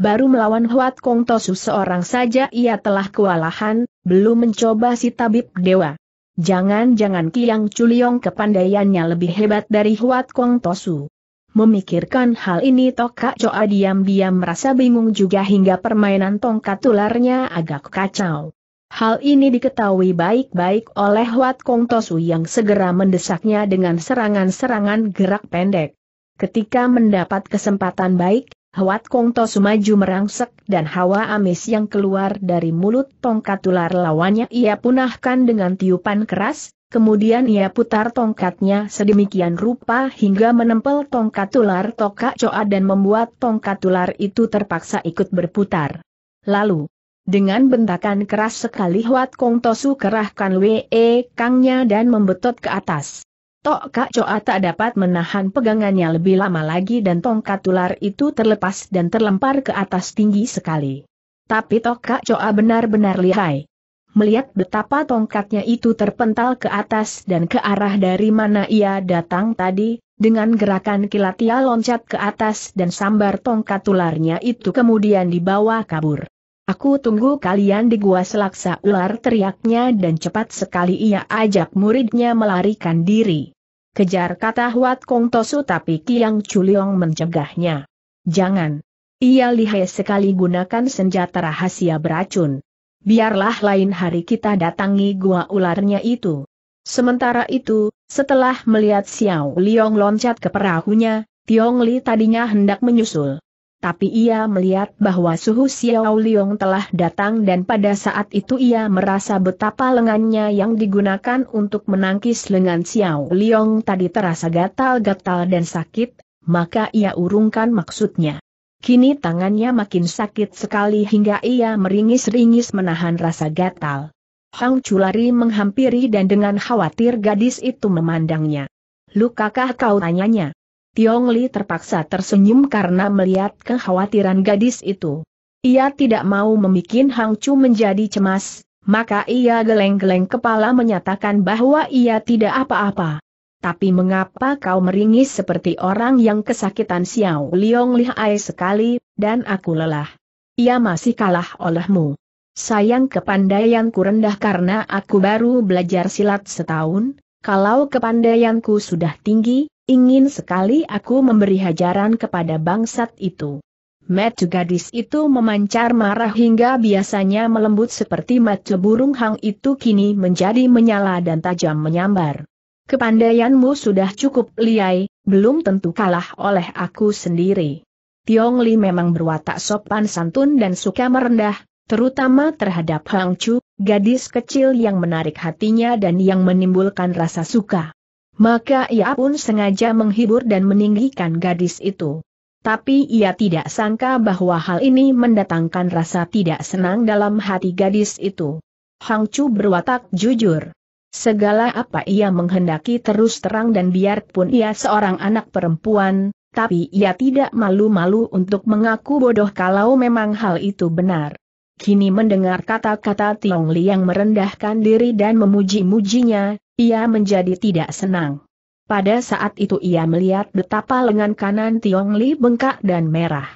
Baru melawan Huat Kong Tosu seorang saja ia telah kewalahan, belum mencoba si tabib dewa. Jangan-jangan Kiang Chuliong kepandaiannya lebih hebat dari Huat Kong Tosu. Memikirkan hal ini Tokak Coa diam-diam merasa bingung juga hingga permainan tongkat tularnya agak kacau. Hal ini diketahui baik-baik oleh Wat Kong Tosu yang segera mendesaknya dengan serangan-serangan gerak pendek. Ketika mendapat kesempatan baik, Wat Kong Tosu maju merangsek dan hawa amis yang keluar dari mulut tongkat tular lawannya ia punahkan dengan tiupan keras, Kemudian ia putar tongkatnya sedemikian rupa hingga menempel tongkat ular tokak coa dan membuat tongkat ular itu terpaksa ikut berputar. Lalu, dengan bentakan keras sekali Huat Kong Tosu kerahkan WE Kangnya dan membetot ke atas. Tok Coa tak dapat menahan pegangannya lebih lama lagi dan tongkat ular itu terlepas dan terlempar ke atas tinggi sekali. Tapi Tok Coa benar-benar lihai melihat betapa tongkatnya itu terpental ke atas dan ke arah dari mana ia datang tadi, dengan gerakan kilat ia loncat ke atas dan sambar tongkat ularnya itu kemudian dibawa kabur. Aku tunggu kalian di gua selaksa ular teriaknya dan cepat sekali ia ajak muridnya melarikan diri. Kejar kata Huat Kong Tosu tapi Tiang Chuliong mencegahnya. Jangan. Ia lihai sekali gunakan senjata rahasia beracun biarlah lain hari kita datangi gua ularnya itu. Sementara itu, setelah melihat Xiao Liong loncat ke perahunya, Tiong Li tadinya hendak menyusul. Tapi ia melihat bahwa suhu Xiao Liong telah datang dan pada saat itu ia merasa betapa lengannya yang digunakan untuk menangkis lengan Xiao Liong tadi terasa gatal-gatal dan sakit, maka ia urungkan maksudnya. Kini tangannya makin sakit sekali hingga ia meringis-ringis menahan rasa gatal. Hang lari menghampiri dan dengan khawatir gadis itu memandangnya. Lukakah kau tanyanya? Tiong Li terpaksa tersenyum karena melihat kekhawatiran gadis itu. Ia tidak mau membuat Hang Chu menjadi cemas, maka ia geleng-geleng kepala menyatakan bahwa ia tidak apa-apa tapi mengapa kau meringis seperti orang yang kesakitan Xiao Liong lihai sekali, dan aku lelah. Ia masih kalah olehmu. Sayang kepandaianku rendah karena aku baru belajar silat setahun, kalau kepandaianku sudah tinggi, ingin sekali aku memberi hajaran kepada bangsat itu. Metu gadis itu memancar marah hingga biasanya melembut seperti metu burung hang itu kini menjadi menyala dan tajam menyambar. Kepandaianmu sudah cukup liai, belum tentu kalah oleh aku sendiri. Tiong Li memang berwatak sopan santun dan suka merendah, terutama terhadap Hang Chu, gadis kecil yang menarik hatinya dan yang menimbulkan rasa suka. Maka ia pun sengaja menghibur dan meninggikan gadis itu. Tapi ia tidak sangka bahwa hal ini mendatangkan rasa tidak senang dalam hati gadis itu. Hang Chu berwatak jujur. Segala apa ia menghendaki terus terang dan biarpun ia seorang anak perempuan, tapi ia tidak malu-malu untuk mengaku bodoh kalau memang hal itu benar. Kini mendengar kata-kata Tiong Li yang merendahkan diri dan memuji-mujinya, ia menjadi tidak senang. Pada saat itu ia melihat betapa lengan kanan Tiong Li bengkak dan merah.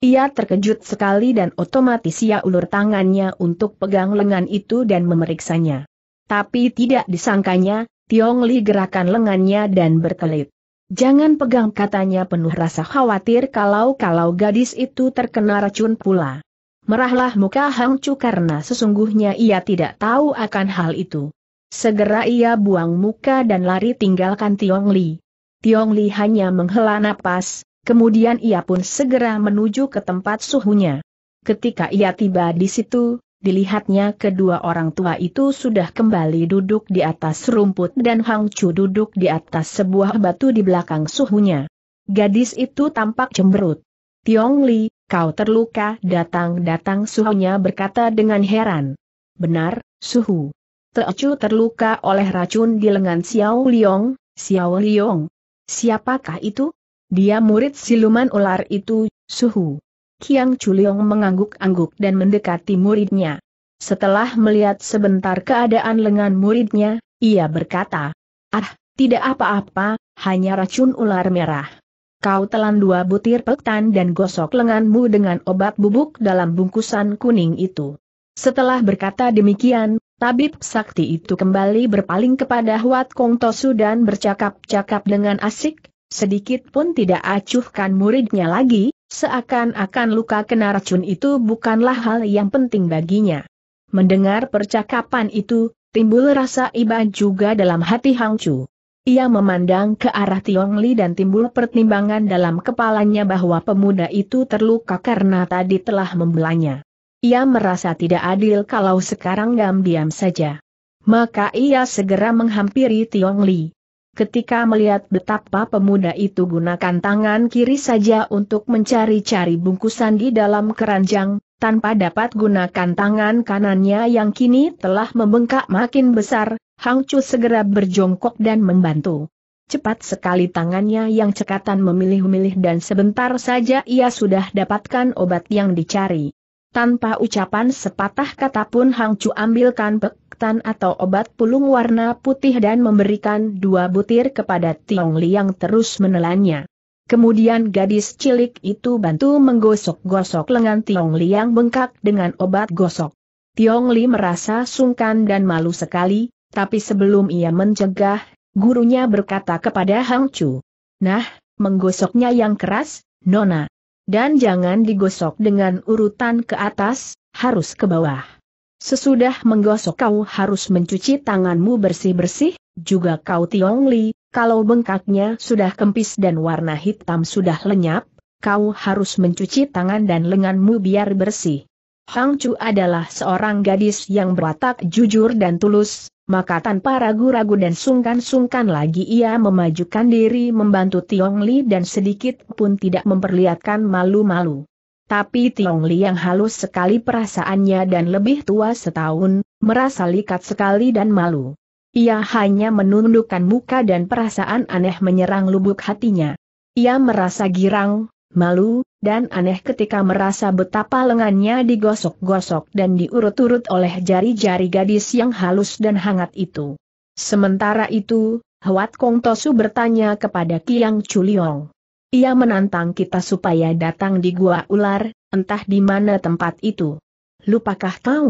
Ia terkejut sekali dan otomatis ia ulur tangannya untuk pegang lengan itu dan memeriksanya. Tapi tidak disangkanya, Tiong Li gerakan lengannya dan berkelit. Jangan pegang katanya penuh rasa khawatir kalau-kalau gadis itu terkena racun pula. Merahlah muka Hang Chu karena sesungguhnya ia tidak tahu akan hal itu. Segera ia buang muka dan lari tinggalkan Tiong Li. Tiong Li hanya menghela napas, kemudian ia pun segera menuju ke tempat suhunya. Ketika ia tiba di situ, Dilihatnya kedua orang tua itu sudah kembali duduk di atas rumput dan Hang Chu duduk di atas sebuah batu di belakang suhunya. Gadis itu tampak cemberut. Tiong Li, kau terluka datang-datang suhunya berkata dengan heran. Benar, suhu. Teocu terluka oleh racun di lengan Xiao Liong, Xiao Liong. Siapakah itu? Dia murid siluman ular itu, suhu. Kiang Chuliong mengangguk-angguk dan mendekati muridnya. Setelah melihat sebentar keadaan lengan muridnya, ia berkata, Ah, tidak apa-apa, hanya racun ular merah. Kau telan dua butir pektan dan gosok lenganmu dengan obat bubuk dalam bungkusan kuning itu. Setelah berkata demikian, tabib sakti itu kembali berpaling kepada Huat Kong Tosu dan bercakap-cakap dengan asik, sedikit pun tidak acuhkan muridnya lagi, Seakan-akan luka kena racun itu bukanlah hal yang penting baginya. Mendengar percakapan itu, timbul rasa iba juga dalam hati Hang Chu. Ia memandang ke arah Tiong Li dan timbul pertimbangan dalam kepalanya bahwa pemuda itu terluka karena tadi telah membelanya. Ia merasa tidak adil kalau sekarang diam-diam saja. Maka ia segera menghampiri Tiong Li ketika melihat betapa pemuda itu gunakan tangan kiri saja untuk mencari-cari bungkusan di dalam keranjang, tanpa dapat gunakan tangan kanannya yang kini telah membengkak makin besar, Hang Chu segera berjongkok dan membantu. Cepat sekali tangannya yang cekatan memilih-milih dan sebentar saja ia sudah dapatkan obat yang dicari. Tanpa ucapan sepatah kata pun Hang Chu ambilkan pektan atau obat pulung warna putih dan memberikan dua butir kepada Tiong Li yang terus menelannya. Kemudian gadis cilik itu bantu menggosok-gosok lengan Tiong Li yang bengkak dengan obat gosok. Tiong Li merasa sungkan dan malu sekali, tapi sebelum ia mencegah, gurunya berkata kepada Hang Chu, Nah, menggosoknya yang keras, Nona dan jangan digosok dengan urutan ke atas, harus ke bawah. Sesudah menggosok kau harus mencuci tanganmu bersih-bersih, juga kau Tiong Li, kalau bengkaknya sudah kempis dan warna hitam sudah lenyap, kau harus mencuci tangan dan lenganmu biar bersih. Hang Chu adalah seorang gadis yang berwatak jujur dan tulus, maka tanpa ragu-ragu dan sungkan-sungkan lagi ia memajukan diri membantu Tiong Li dan sedikit pun tidak memperlihatkan malu-malu. Tapi Tiong Li yang halus sekali perasaannya dan lebih tua setahun, merasa likat sekali dan malu. Ia hanya menundukkan muka dan perasaan aneh menyerang lubuk hatinya. Ia merasa girang, malu, dan aneh ketika merasa betapa lengannya digosok-gosok dan diurut-urut oleh jari-jari gadis yang halus dan hangat itu. Sementara itu, Huat Kong Tosu bertanya kepada Kiang Chuliong. Ia menantang kita supaya datang di Gua Ular, entah di mana tempat itu. Lupakah kau?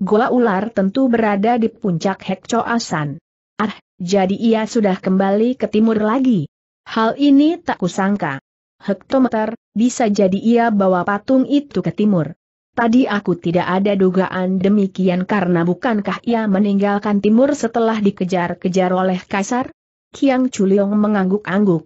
Gua Ular tentu berada di puncak Hek Asan. Ah, jadi ia sudah kembali ke timur lagi. Hal ini tak kusangka hektometer, bisa jadi ia bawa patung itu ke timur. Tadi aku tidak ada dugaan demikian karena bukankah ia meninggalkan timur setelah dikejar-kejar oleh Kasar? Kiang Chuliong mengangguk-angguk.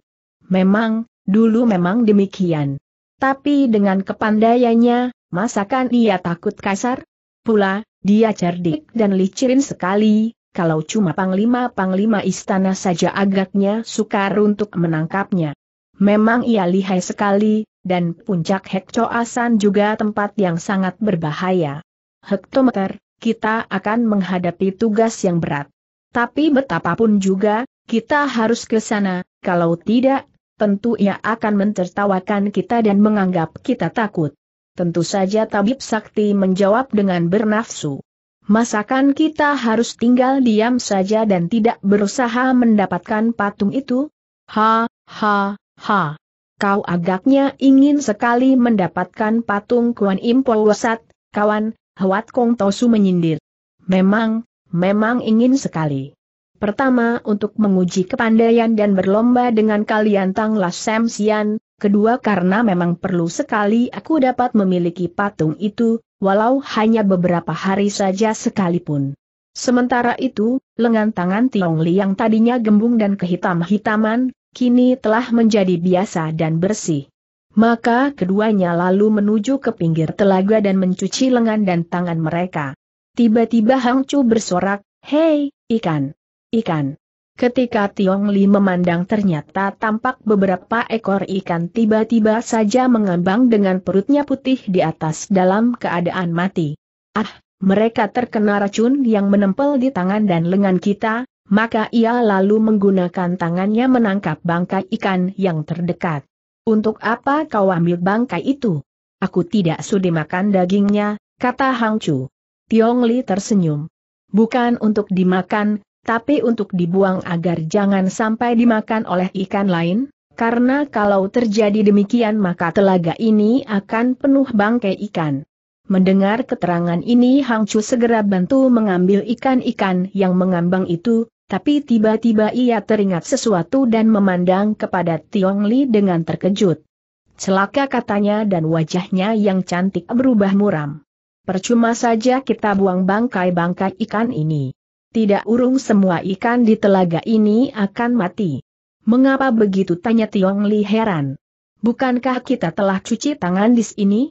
Memang, dulu memang demikian. Tapi dengan kepandaiannya, masakan ia takut Kasar? Pula, dia cerdik dan licirin sekali, kalau cuma panglima-panglima istana saja agaknya sukar untuk menangkapnya. Memang ia lihai sekali, dan puncak Hekcoasan juga tempat yang sangat berbahaya. Hektometer, kita akan menghadapi tugas yang berat. Tapi betapapun juga, kita harus ke sana, kalau tidak, tentu ia akan mentertawakan kita dan menganggap kita takut. Tentu saja Tabib Sakti menjawab dengan bernafsu. Masakan kita harus tinggal diam saja dan tidak berusaha mendapatkan patung itu? Ha, ha, Ha! Kau agaknya ingin sekali mendapatkan patung Kuan Impo Wasat, kawan, Hwat Kong Tosu menyindir. Memang, memang ingin sekali. Pertama untuk menguji kepandaian dan berlomba dengan kalian Tang Lasem Sian, kedua karena memang perlu sekali aku dapat memiliki patung itu, walau hanya beberapa hari saja sekalipun. Sementara itu, lengan tangan Tiong Li yang tadinya gembung dan kehitam-hitaman, kini telah menjadi biasa dan bersih. Maka keduanya lalu menuju ke pinggir telaga dan mencuci lengan dan tangan mereka. Tiba-tiba Hang Chu bersorak, Hei, ikan! Ikan! Ketika Tiong Li memandang ternyata tampak beberapa ekor ikan tiba-tiba saja mengambang dengan perutnya putih di atas dalam keadaan mati. Ah, mereka terkena racun yang menempel di tangan dan lengan kita, maka ia lalu menggunakan tangannya menangkap bangkai ikan yang terdekat. Untuk apa kau ambil bangkai itu? Aku tidak sudi makan dagingnya, kata Hang Chu. Tiong Li tersenyum. Bukan untuk dimakan, tapi untuk dibuang agar jangan sampai dimakan oleh ikan lain, karena kalau terjadi demikian maka telaga ini akan penuh bangkai ikan. Mendengar keterangan ini Hang Chu segera bantu mengambil ikan-ikan yang mengambang itu, tapi tiba-tiba ia teringat sesuatu dan memandang kepada Tiong Li dengan terkejut. Celaka katanya dan wajahnya yang cantik berubah muram. Percuma saja kita buang bangkai-bangkai ikan ini. Tidak urung semua ikan di telaga ini akan mati. Mengapa begitu tanya Tiong Li heran. Bukankah kita telah cuci tangan di sini?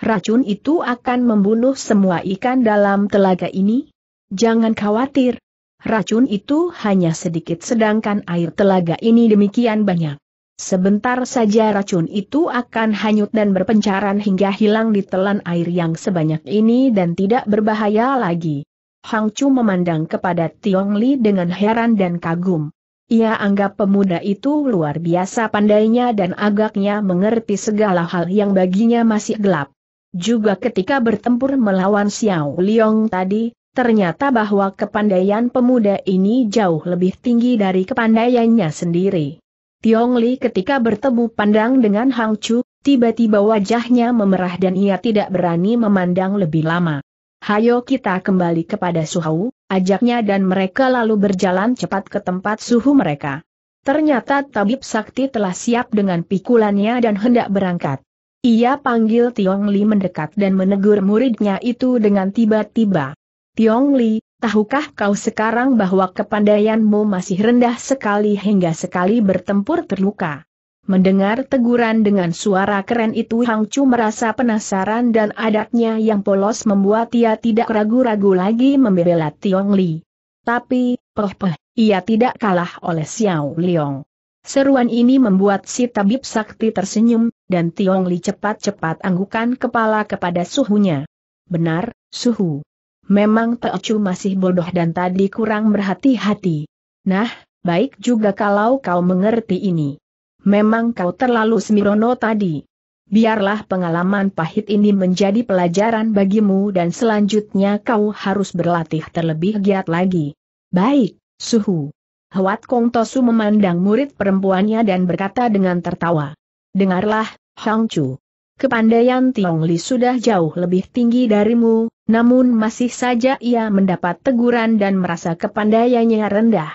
Racun itu akan membunuh semua ikan dalam telaga ini? Jangan khawatir, racun itu hanya sedikit sedangkan air telaga ini demikian banyak. Sebentar saja racun itu akan hanyut dan berpencaran hingga hilang di telan air yang sebanyak ini dan tidak berbahaya lagi. Hang Chu memandang kepada Tiong Li dengan heran dan kagum. Ia anggap pemuda itu luar biasa pandainya dan agaknya mengerti segala hal yang baginya masih gelap. Juga ketika bertempur melawan Xiao Liong tadi, ternyata bahwa kepandaian pemuda ini jauh lebih tinggi dari kepandaiannya sendiri. Tiong Li ketika bertemu pandang dengan Hang Chu, tiba-tiba wajahnya memerah dan ia tidak berani memandang lebih lama. Hayo kita kembali kepada Suhu, ajaknya dan mereka lalu berjalan cepat ke tempat suhu mereka. Ternyata Tabib Sakti telah siap dengan pikulannya dan hendak berangkat. Ia panggil Tiong Li mendekat dan menegur muridnya itu dengan tiba-tiba. Tiong Li, tahukah kau sekarang bahwa kepandaianmu masih rendah sekali hingga sekali bertempur terluka? Mendengar teguran dengan suara keren itu Hang Chu merasa penasaran dan adatnya yang polos membuat ia tidak ragu-ragu lagi membela Tiong Li. Tapi, peh-peh, ia tidak kalah oleh Xiao Liong. Seruan ini membuat si tabib sakti tersenyum, dan Tiong Li cepat-cepat anggukan kepala kepada suhunya. Benar, suhu. Memang Teocu masih bodoh dan tadi kurang berhati-hati. Nah, baik juga kalau kau mengerti ini. Memang kau terlalu semirono tadi. Biarlah pengalaman pahit ini menjadi pelajaran bagimu dan selanjutnya kau harus berlatih terlebih giat lagi. Baik, suhu. Hwat Kong Tosu memandang murid perempuannya dan berkata dengan tertawa. Dengarlah, Hang Chu. Kepandaian Tiong Li sudah jauh lebih tinggi darimu, namun masih saja ia mendapat teguran dan merasa kepandaiannya rendah.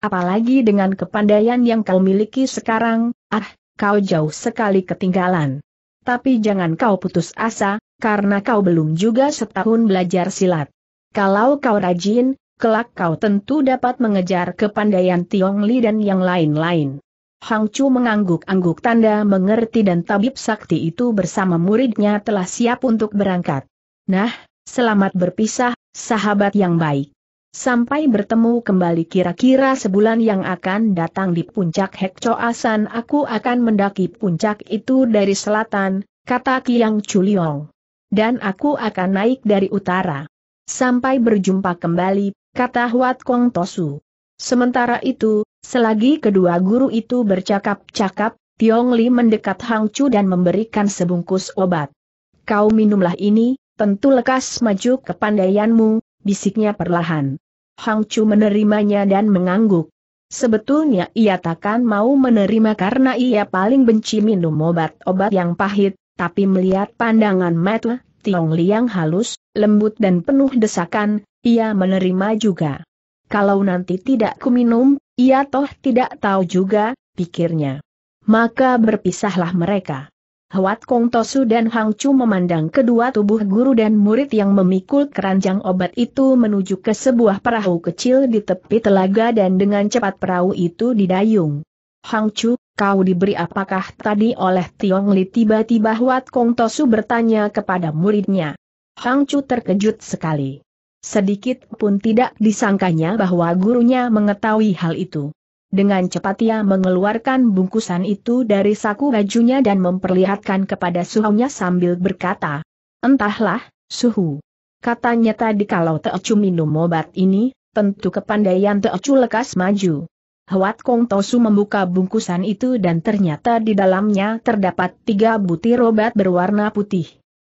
Apalagi dengan kepandaian yang kau miliki sekarang, ah, kau jauh sekali ketinggalan. Tapi jangan kau putus asa, karena kau belum juga setahun belajar silat. Kalau kau rajin, kelak kau tentu dapat mengejar kepandaian Tiong Li dan yang lain-lain. Hang Chu mengangguk-angguk tanda mengerti dan tabib sakti itu bersama muridnya telah siap untuk berangkat. Nah, selamat berpisah, sahabat yang baik. Sampai bertemu kembali kira-kira sebulan yang akan datang di puncak Asan aku akan mendaki puncak itu dari selatan, kata Kiang Chuliong. Dan aku akan naik dari utara. Sampai berjumpa kembali, kata Huat Kong Tosu. Sementara itu, selagi kedua guru itu bercakap-cakap, Tiong Li mendekat Hang Chu dan memberikan sebungkus obat. Kau minumlah ini, Tentu lekas maju kepandaianmu, bisiknya perlahan. Hang Chu menerimanya dan mengangguk. Sebetulnya ia takkan mau menerima karena ia paling benci minum obat-obat yang pahit, tapi melihat pandangan Matt Tiong Liang halus, lembut dan penuh desakan, ia menerima juga. Kalau nanti tidak kuminum, ia toh tidak tahu juga, pikirnya. Maka berpisahlah mereka. Huat Kong Tosu dan Hang Chu memandang kedua tubuh guru dan murid yang memikul keranjang obat itu menuju ke sebuah perahu kecil di tepi telaga dan dengan cepat perahu itu didayung. Hang Chu, kau diberi apakah tadi oleh Tiong Li tiba-tiba Huat Kong Tosu bertanya kepada muridnya. Hang Chu terkejut sekali. Sedikit pun tidak disangkanya bahwa gurunya mengetahui hal itu. Dengan cepat ia mengeluarkan bungkusan itu dari saku bajunya dan memperlihatkan kepada suhunya sambil berkata, Entahlah, suhu. Katanya tadi kalau Teocu minum obat ini, tentu kepandaian Teocu lekas maju. Hwat Kong Tosu membuka bungkusan itu dan ternyata di dalamnya terdapat tiga butir obat berwarna putih.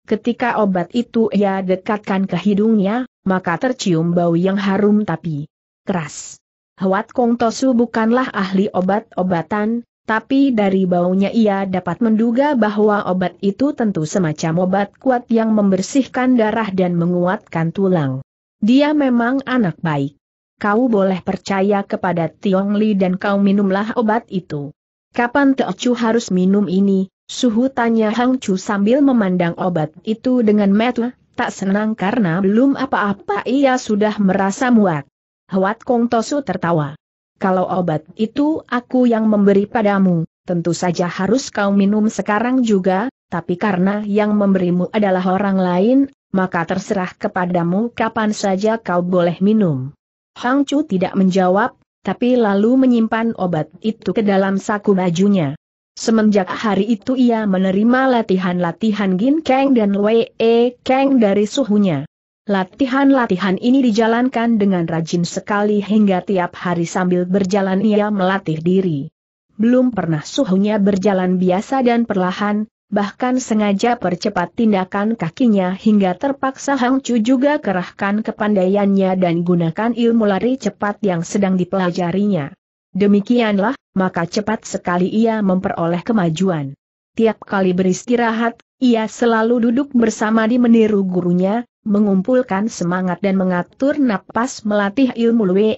Ketika obat itu ia dekatkan ke hidungnya, maka tercium bau yang harum tapi keras. Huat Kong Tosu bukanlah ahli obat-obatan, tapi dari baunya ia dapat menduga bahwa obat itu tentu semacam obat kuat yang membersihkan darah dan menguatkan tulang. Dia memang anak baik. Kau boleh percaya kepada Tiong Li dan kau minumlah obat itu. Kapan Chu harus minum ini? Suhu tanya Hang Chu sambil memandang obat itu dengan metu, tak senang karena belum apa-apa ia sudah merasa muak. Hwat Kong Tosu tertawa. Kalau obat itu aku yang memberi padamu, tentu saja harus kau minum sekarang juga, tapi karena yang memberimu adalah orang lain, maka terserah kepadamu kapan saja kau boleh minum. Hang Chu tidak menjawab, tapi lalu menyimpan obat itu ke dalam saku bajunya. Semenjak hari itu ia menerima latihan-latihan Gin Kang dan Wei keng Kang dari suhunya. Latihan-latihan ini dijalankan dengan rajin sekali hingga tiap hari sambil berjalan ia melatih diri. Belum pernah suhunya berjalan biasa dan perlahan, bahkan sengaja percepat tindakan kakinya hingga terpaksa Hang Chu juga kerahkan kepandaiannya dan gunakan ilmu lari cepat yang sedang dipelajarinya. Demikianlah, maka cepat sekali ia memperoleh kemajuan. Tiap kali beristirahat, ia selalu duduk bersama di meniru gurunya, mengumpulkan semangat dan mengatur napas melatih ilmu Lue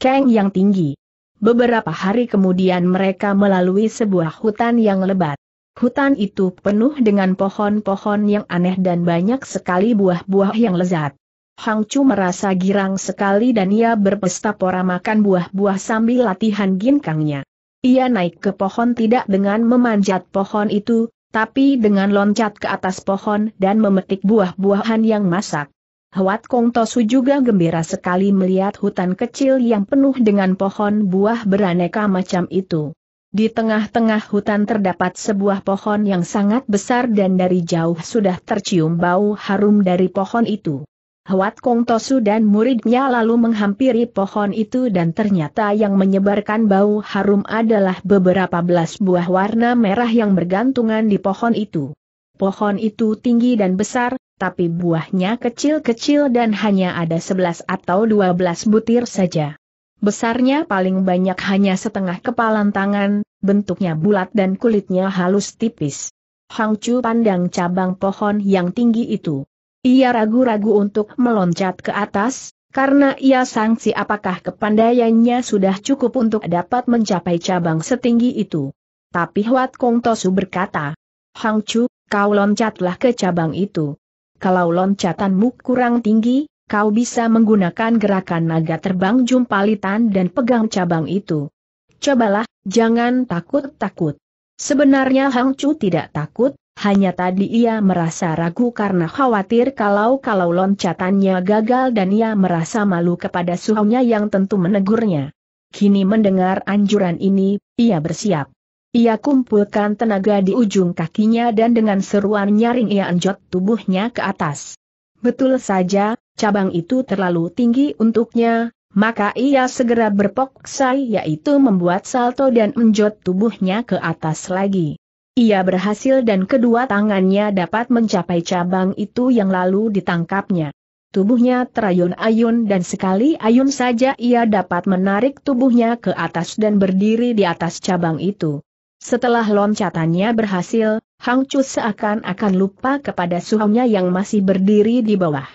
Kang yang tinggi. Beberapa hari kemudian mereka melalui sebuah hutan yang lebat. Hutan itu penuh dengan pohon-pohon yang aneh dan banyak sekali buah-buah yang lezat. Hang Chu merasa girang sekali dan ia berpesta pora makan buah-buah sambil latihan ginkangnya. Ia naik ke pohon tidak dengan memanjat pohon itu, tapi dengan loncat ke atas pohon dan memetik buah-buahan yang masak. Huat Kong Tosu juga gembira sekali melihat hutan kecil yang penuh dengan pohon buah beraneka macam itu. Di tengah-tengah hutan terdapat sebuah pohon yang sangat besar dan dari jauh sudah tercium bau harum dari pohon itu. Huat Kong Tosu dan muridnya lalu menghampiri pohon itu dan ternyata yang menyebarkan bau harum adalah beberapa belas buah warna merah yang bergantungan di pohon itu. Pohon itu tinggi dan besar, tapi buahnya kecil-kecil dan hanya ada sebelas atau dua belas butir saja. Besarnya paling banyak hanya setengah kepalan tangan, bentuknya bulat dan kulitnya halus tipis. Hang Chu pandang cabang pohon yang tinggi itu. Ia ragu-ragu untuk meloncat ke atas, karena ia sangsi apakah kepandaiannya sudah cukup untuk dapat mencapai cabang setinggi itu. Tapi Huat Kong Tosu berkata, Hang Chu, kau loncatlah ke cabang itu. Kalau loncatanmu kurang tinggi, kau bisa menggunakan gerakan naga terbang jumpalitan dan pegang cabang itu. Cobalah, jangan takut-takut. Sebenarnya Hang Chu tidak takut, hanya tadi ia merasa ragu karena khawatir kalau-kalau loncatannya gagal dan ia merasa malu kepada suhunya yang tentu menegurnya. Kini mendengar anjuran ini, ia bersiap. Ia kumpulkan tenaga di ujung kakinya dan dengan seruan nyaring ia anjot tubuhnya ke atas. Betul saja, cabang itu terlalu tinggi untuknya, maka ia segera berpoksai yaitu membuat salto dan anjot tubuhnya ke atas lagi. Ia berhasil dan kedua tangannya dapat mencapai cabang itu yang lalu ditangkapnya. Tubuhnya terayun-ayun dan sekali ayun saja ia dapat menarik tubuhnya ke atas dan berdiri di atas cabang itu. Setelah loncatannya berhasil, Hang Chu seakan-akan lupa kepada suhunya yang masih berdiri di bawah.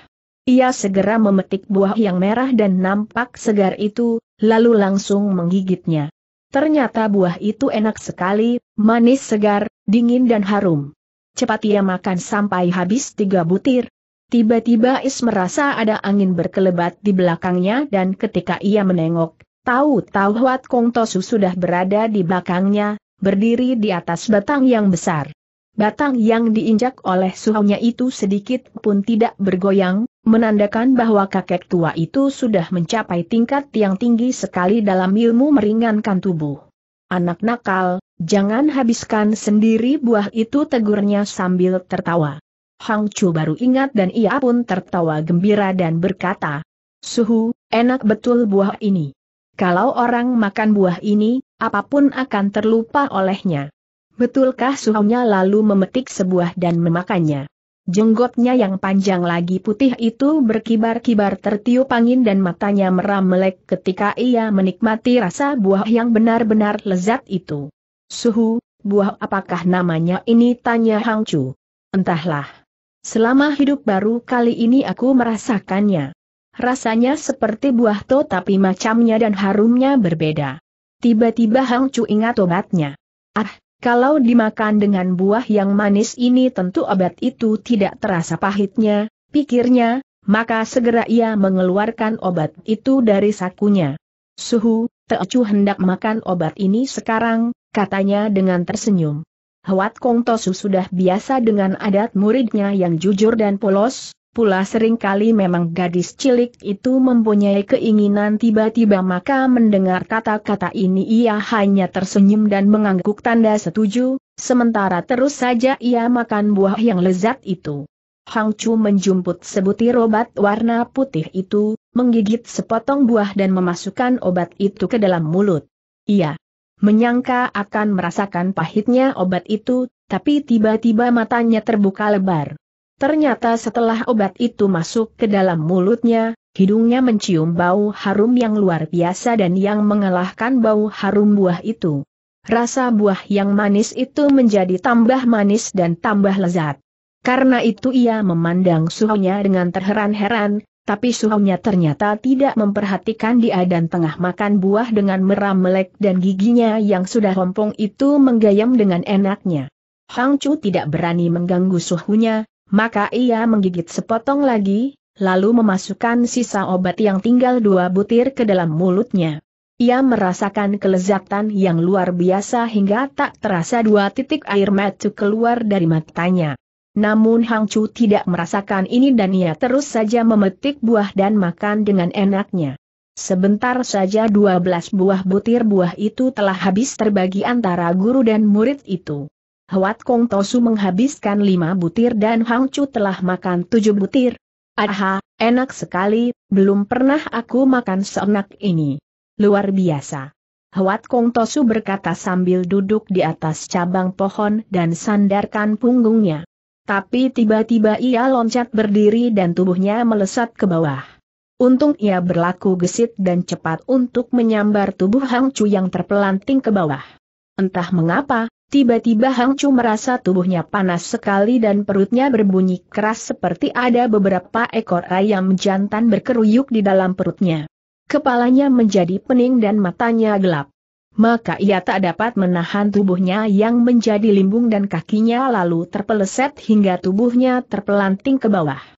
Ia segera memetik buah yang merah dan nampak segar itu, lalu langsung menggigitnya. Ternyata buah itu enak sekali, Manis segar, dingin dan harum. Cepat ia makan sampai habis tiga butir. Tiba-tiba Is merasa ada angin berkelebat di belakangnya dan ketika ia menengok, tahu-tahu Kong Tosu sudah berada di belakangnya, berdiri di atas batang yang besar. Batang yang diinjak oleh suhunya itu sedikit pun tidak bergoyang, menandakan bahwa kakek tua itu sudah mencapai tingkat yang tinggi sekali dalam ilmu meringankan tubuh. Anak nakal, Jangan habiskan sendiri buah itu tegurnya sambil tertawa. Hang Chu baru ingat dan ia pun tertawa gembira dan berkata, Suhu, enak betul buah ini. Kalau orang makan buah ini, apapun akan terlupa olehnya. Betulkah suhunya lalu memetik sebuah dan memakannya? Jenggotnya yang panjang lagi putih itu berkibar-kibar tertiup angin dan matanya meram melek ketika ia menikmati rasa buah yang benar-benar lezat itu. Suhu, buah apakah namanya ini tanya Hang Chu. Entahlah. Selama hidup baru kali ini aku merasakannya. Rasanya seperti buah to tapi macamnya dan harumnya berbeda. Tiba-tiba Hang Chu ingat obatnya. Ah, kalau dimakan dengan buah yang manis ini tentu obat itu tidak terasa pahitnya, pikirnya, maka segera ia mengeluarkan obat itu dari sakunya. Suhu, Chu hendak makan obat ini sekarang, katanya dengan tersenyum. Hwat Kong Tosu sudah biasa dengan adat muridnya yang jujur dan polos, pula seringkali memang gadis cilik itu mempunyai keinginan tiba-tiba maka mendengar kata-kata ini ia hanya tersenyum dan mengangguk tanda setuju, sementara terus saja ia makan buah yang lezat itu. Hang Chu menjumput sebutir obat warna putih itu, menggigit sepotong buah dan memasukkan obat itu ke dalam mulut. Ia menyangka akan merasakan pahitnya obat itu, tapi tiba-tiba matanya terbuka lebar. Ternyata setelah obat itu masuk ke dalam mulutnya, hidungnya mencium bau harum yang luar biasa dan yang mengalahkan bau harum buah itu. Rasa buah yang manis itu menjadi tambah manis dan tambah lezat. Karena itu ia memandang suhunya dengan terheran-heran, tapi suhunya ternyata tidak memperhatikan dia dan tengah makan buah dengan meram melek dan giginya yang sudah rompong itu menggayam dengan enaknya. Hang Chu tidak berani mengganggu suhunya, maka ia menggigit sepotong lagi, lalu memasukkan sisa obat yang tinggal dua butir ke dalam mulutnya. Ia merasakan kelezatan yang luar biasa hingga tak terasa dua titik air mata keluar dari matanya. Namun Hang Chu tidak merasakan ini dan ia terus saja memetik buah dan makan dengan enaknya. Sebentar saja 12 buah butir buah itu telah habis terbagi antara guru dan murid itu. Huat Kong Tosu menghabiskan 5 butir dan Hang Chu telah makan 7 butir. Aha, enak sekali, belum pernah aku makan seenak ini. Luar biasa. Huat Kong Tosu berkata sambil duduk di atas cabang pohon dan sandarkan punggungnya. Tapi tiba-tiba ia loncat berdiri dan tubuhnya melesat ke bawah. Untung ia berlaku gesit dan cepat untuk menyambar tubuh Hang Chu yang terpelanting ke bawah. Entah mengapa, tiba-tiba Hang Chu merasa tubuhnya panas sekali dan perutnya berbunyi keras seperti ada beberapa ekor ayam jantan berkeruyuk di dalam perutnya. Kepalanya menjadi pening dan matanya gelap maka ia tak dapat menahan tubuhnya yang menjadi limbung dan kakinya lalu terpeleset hingga tubuhnya terpelanting ke bawah.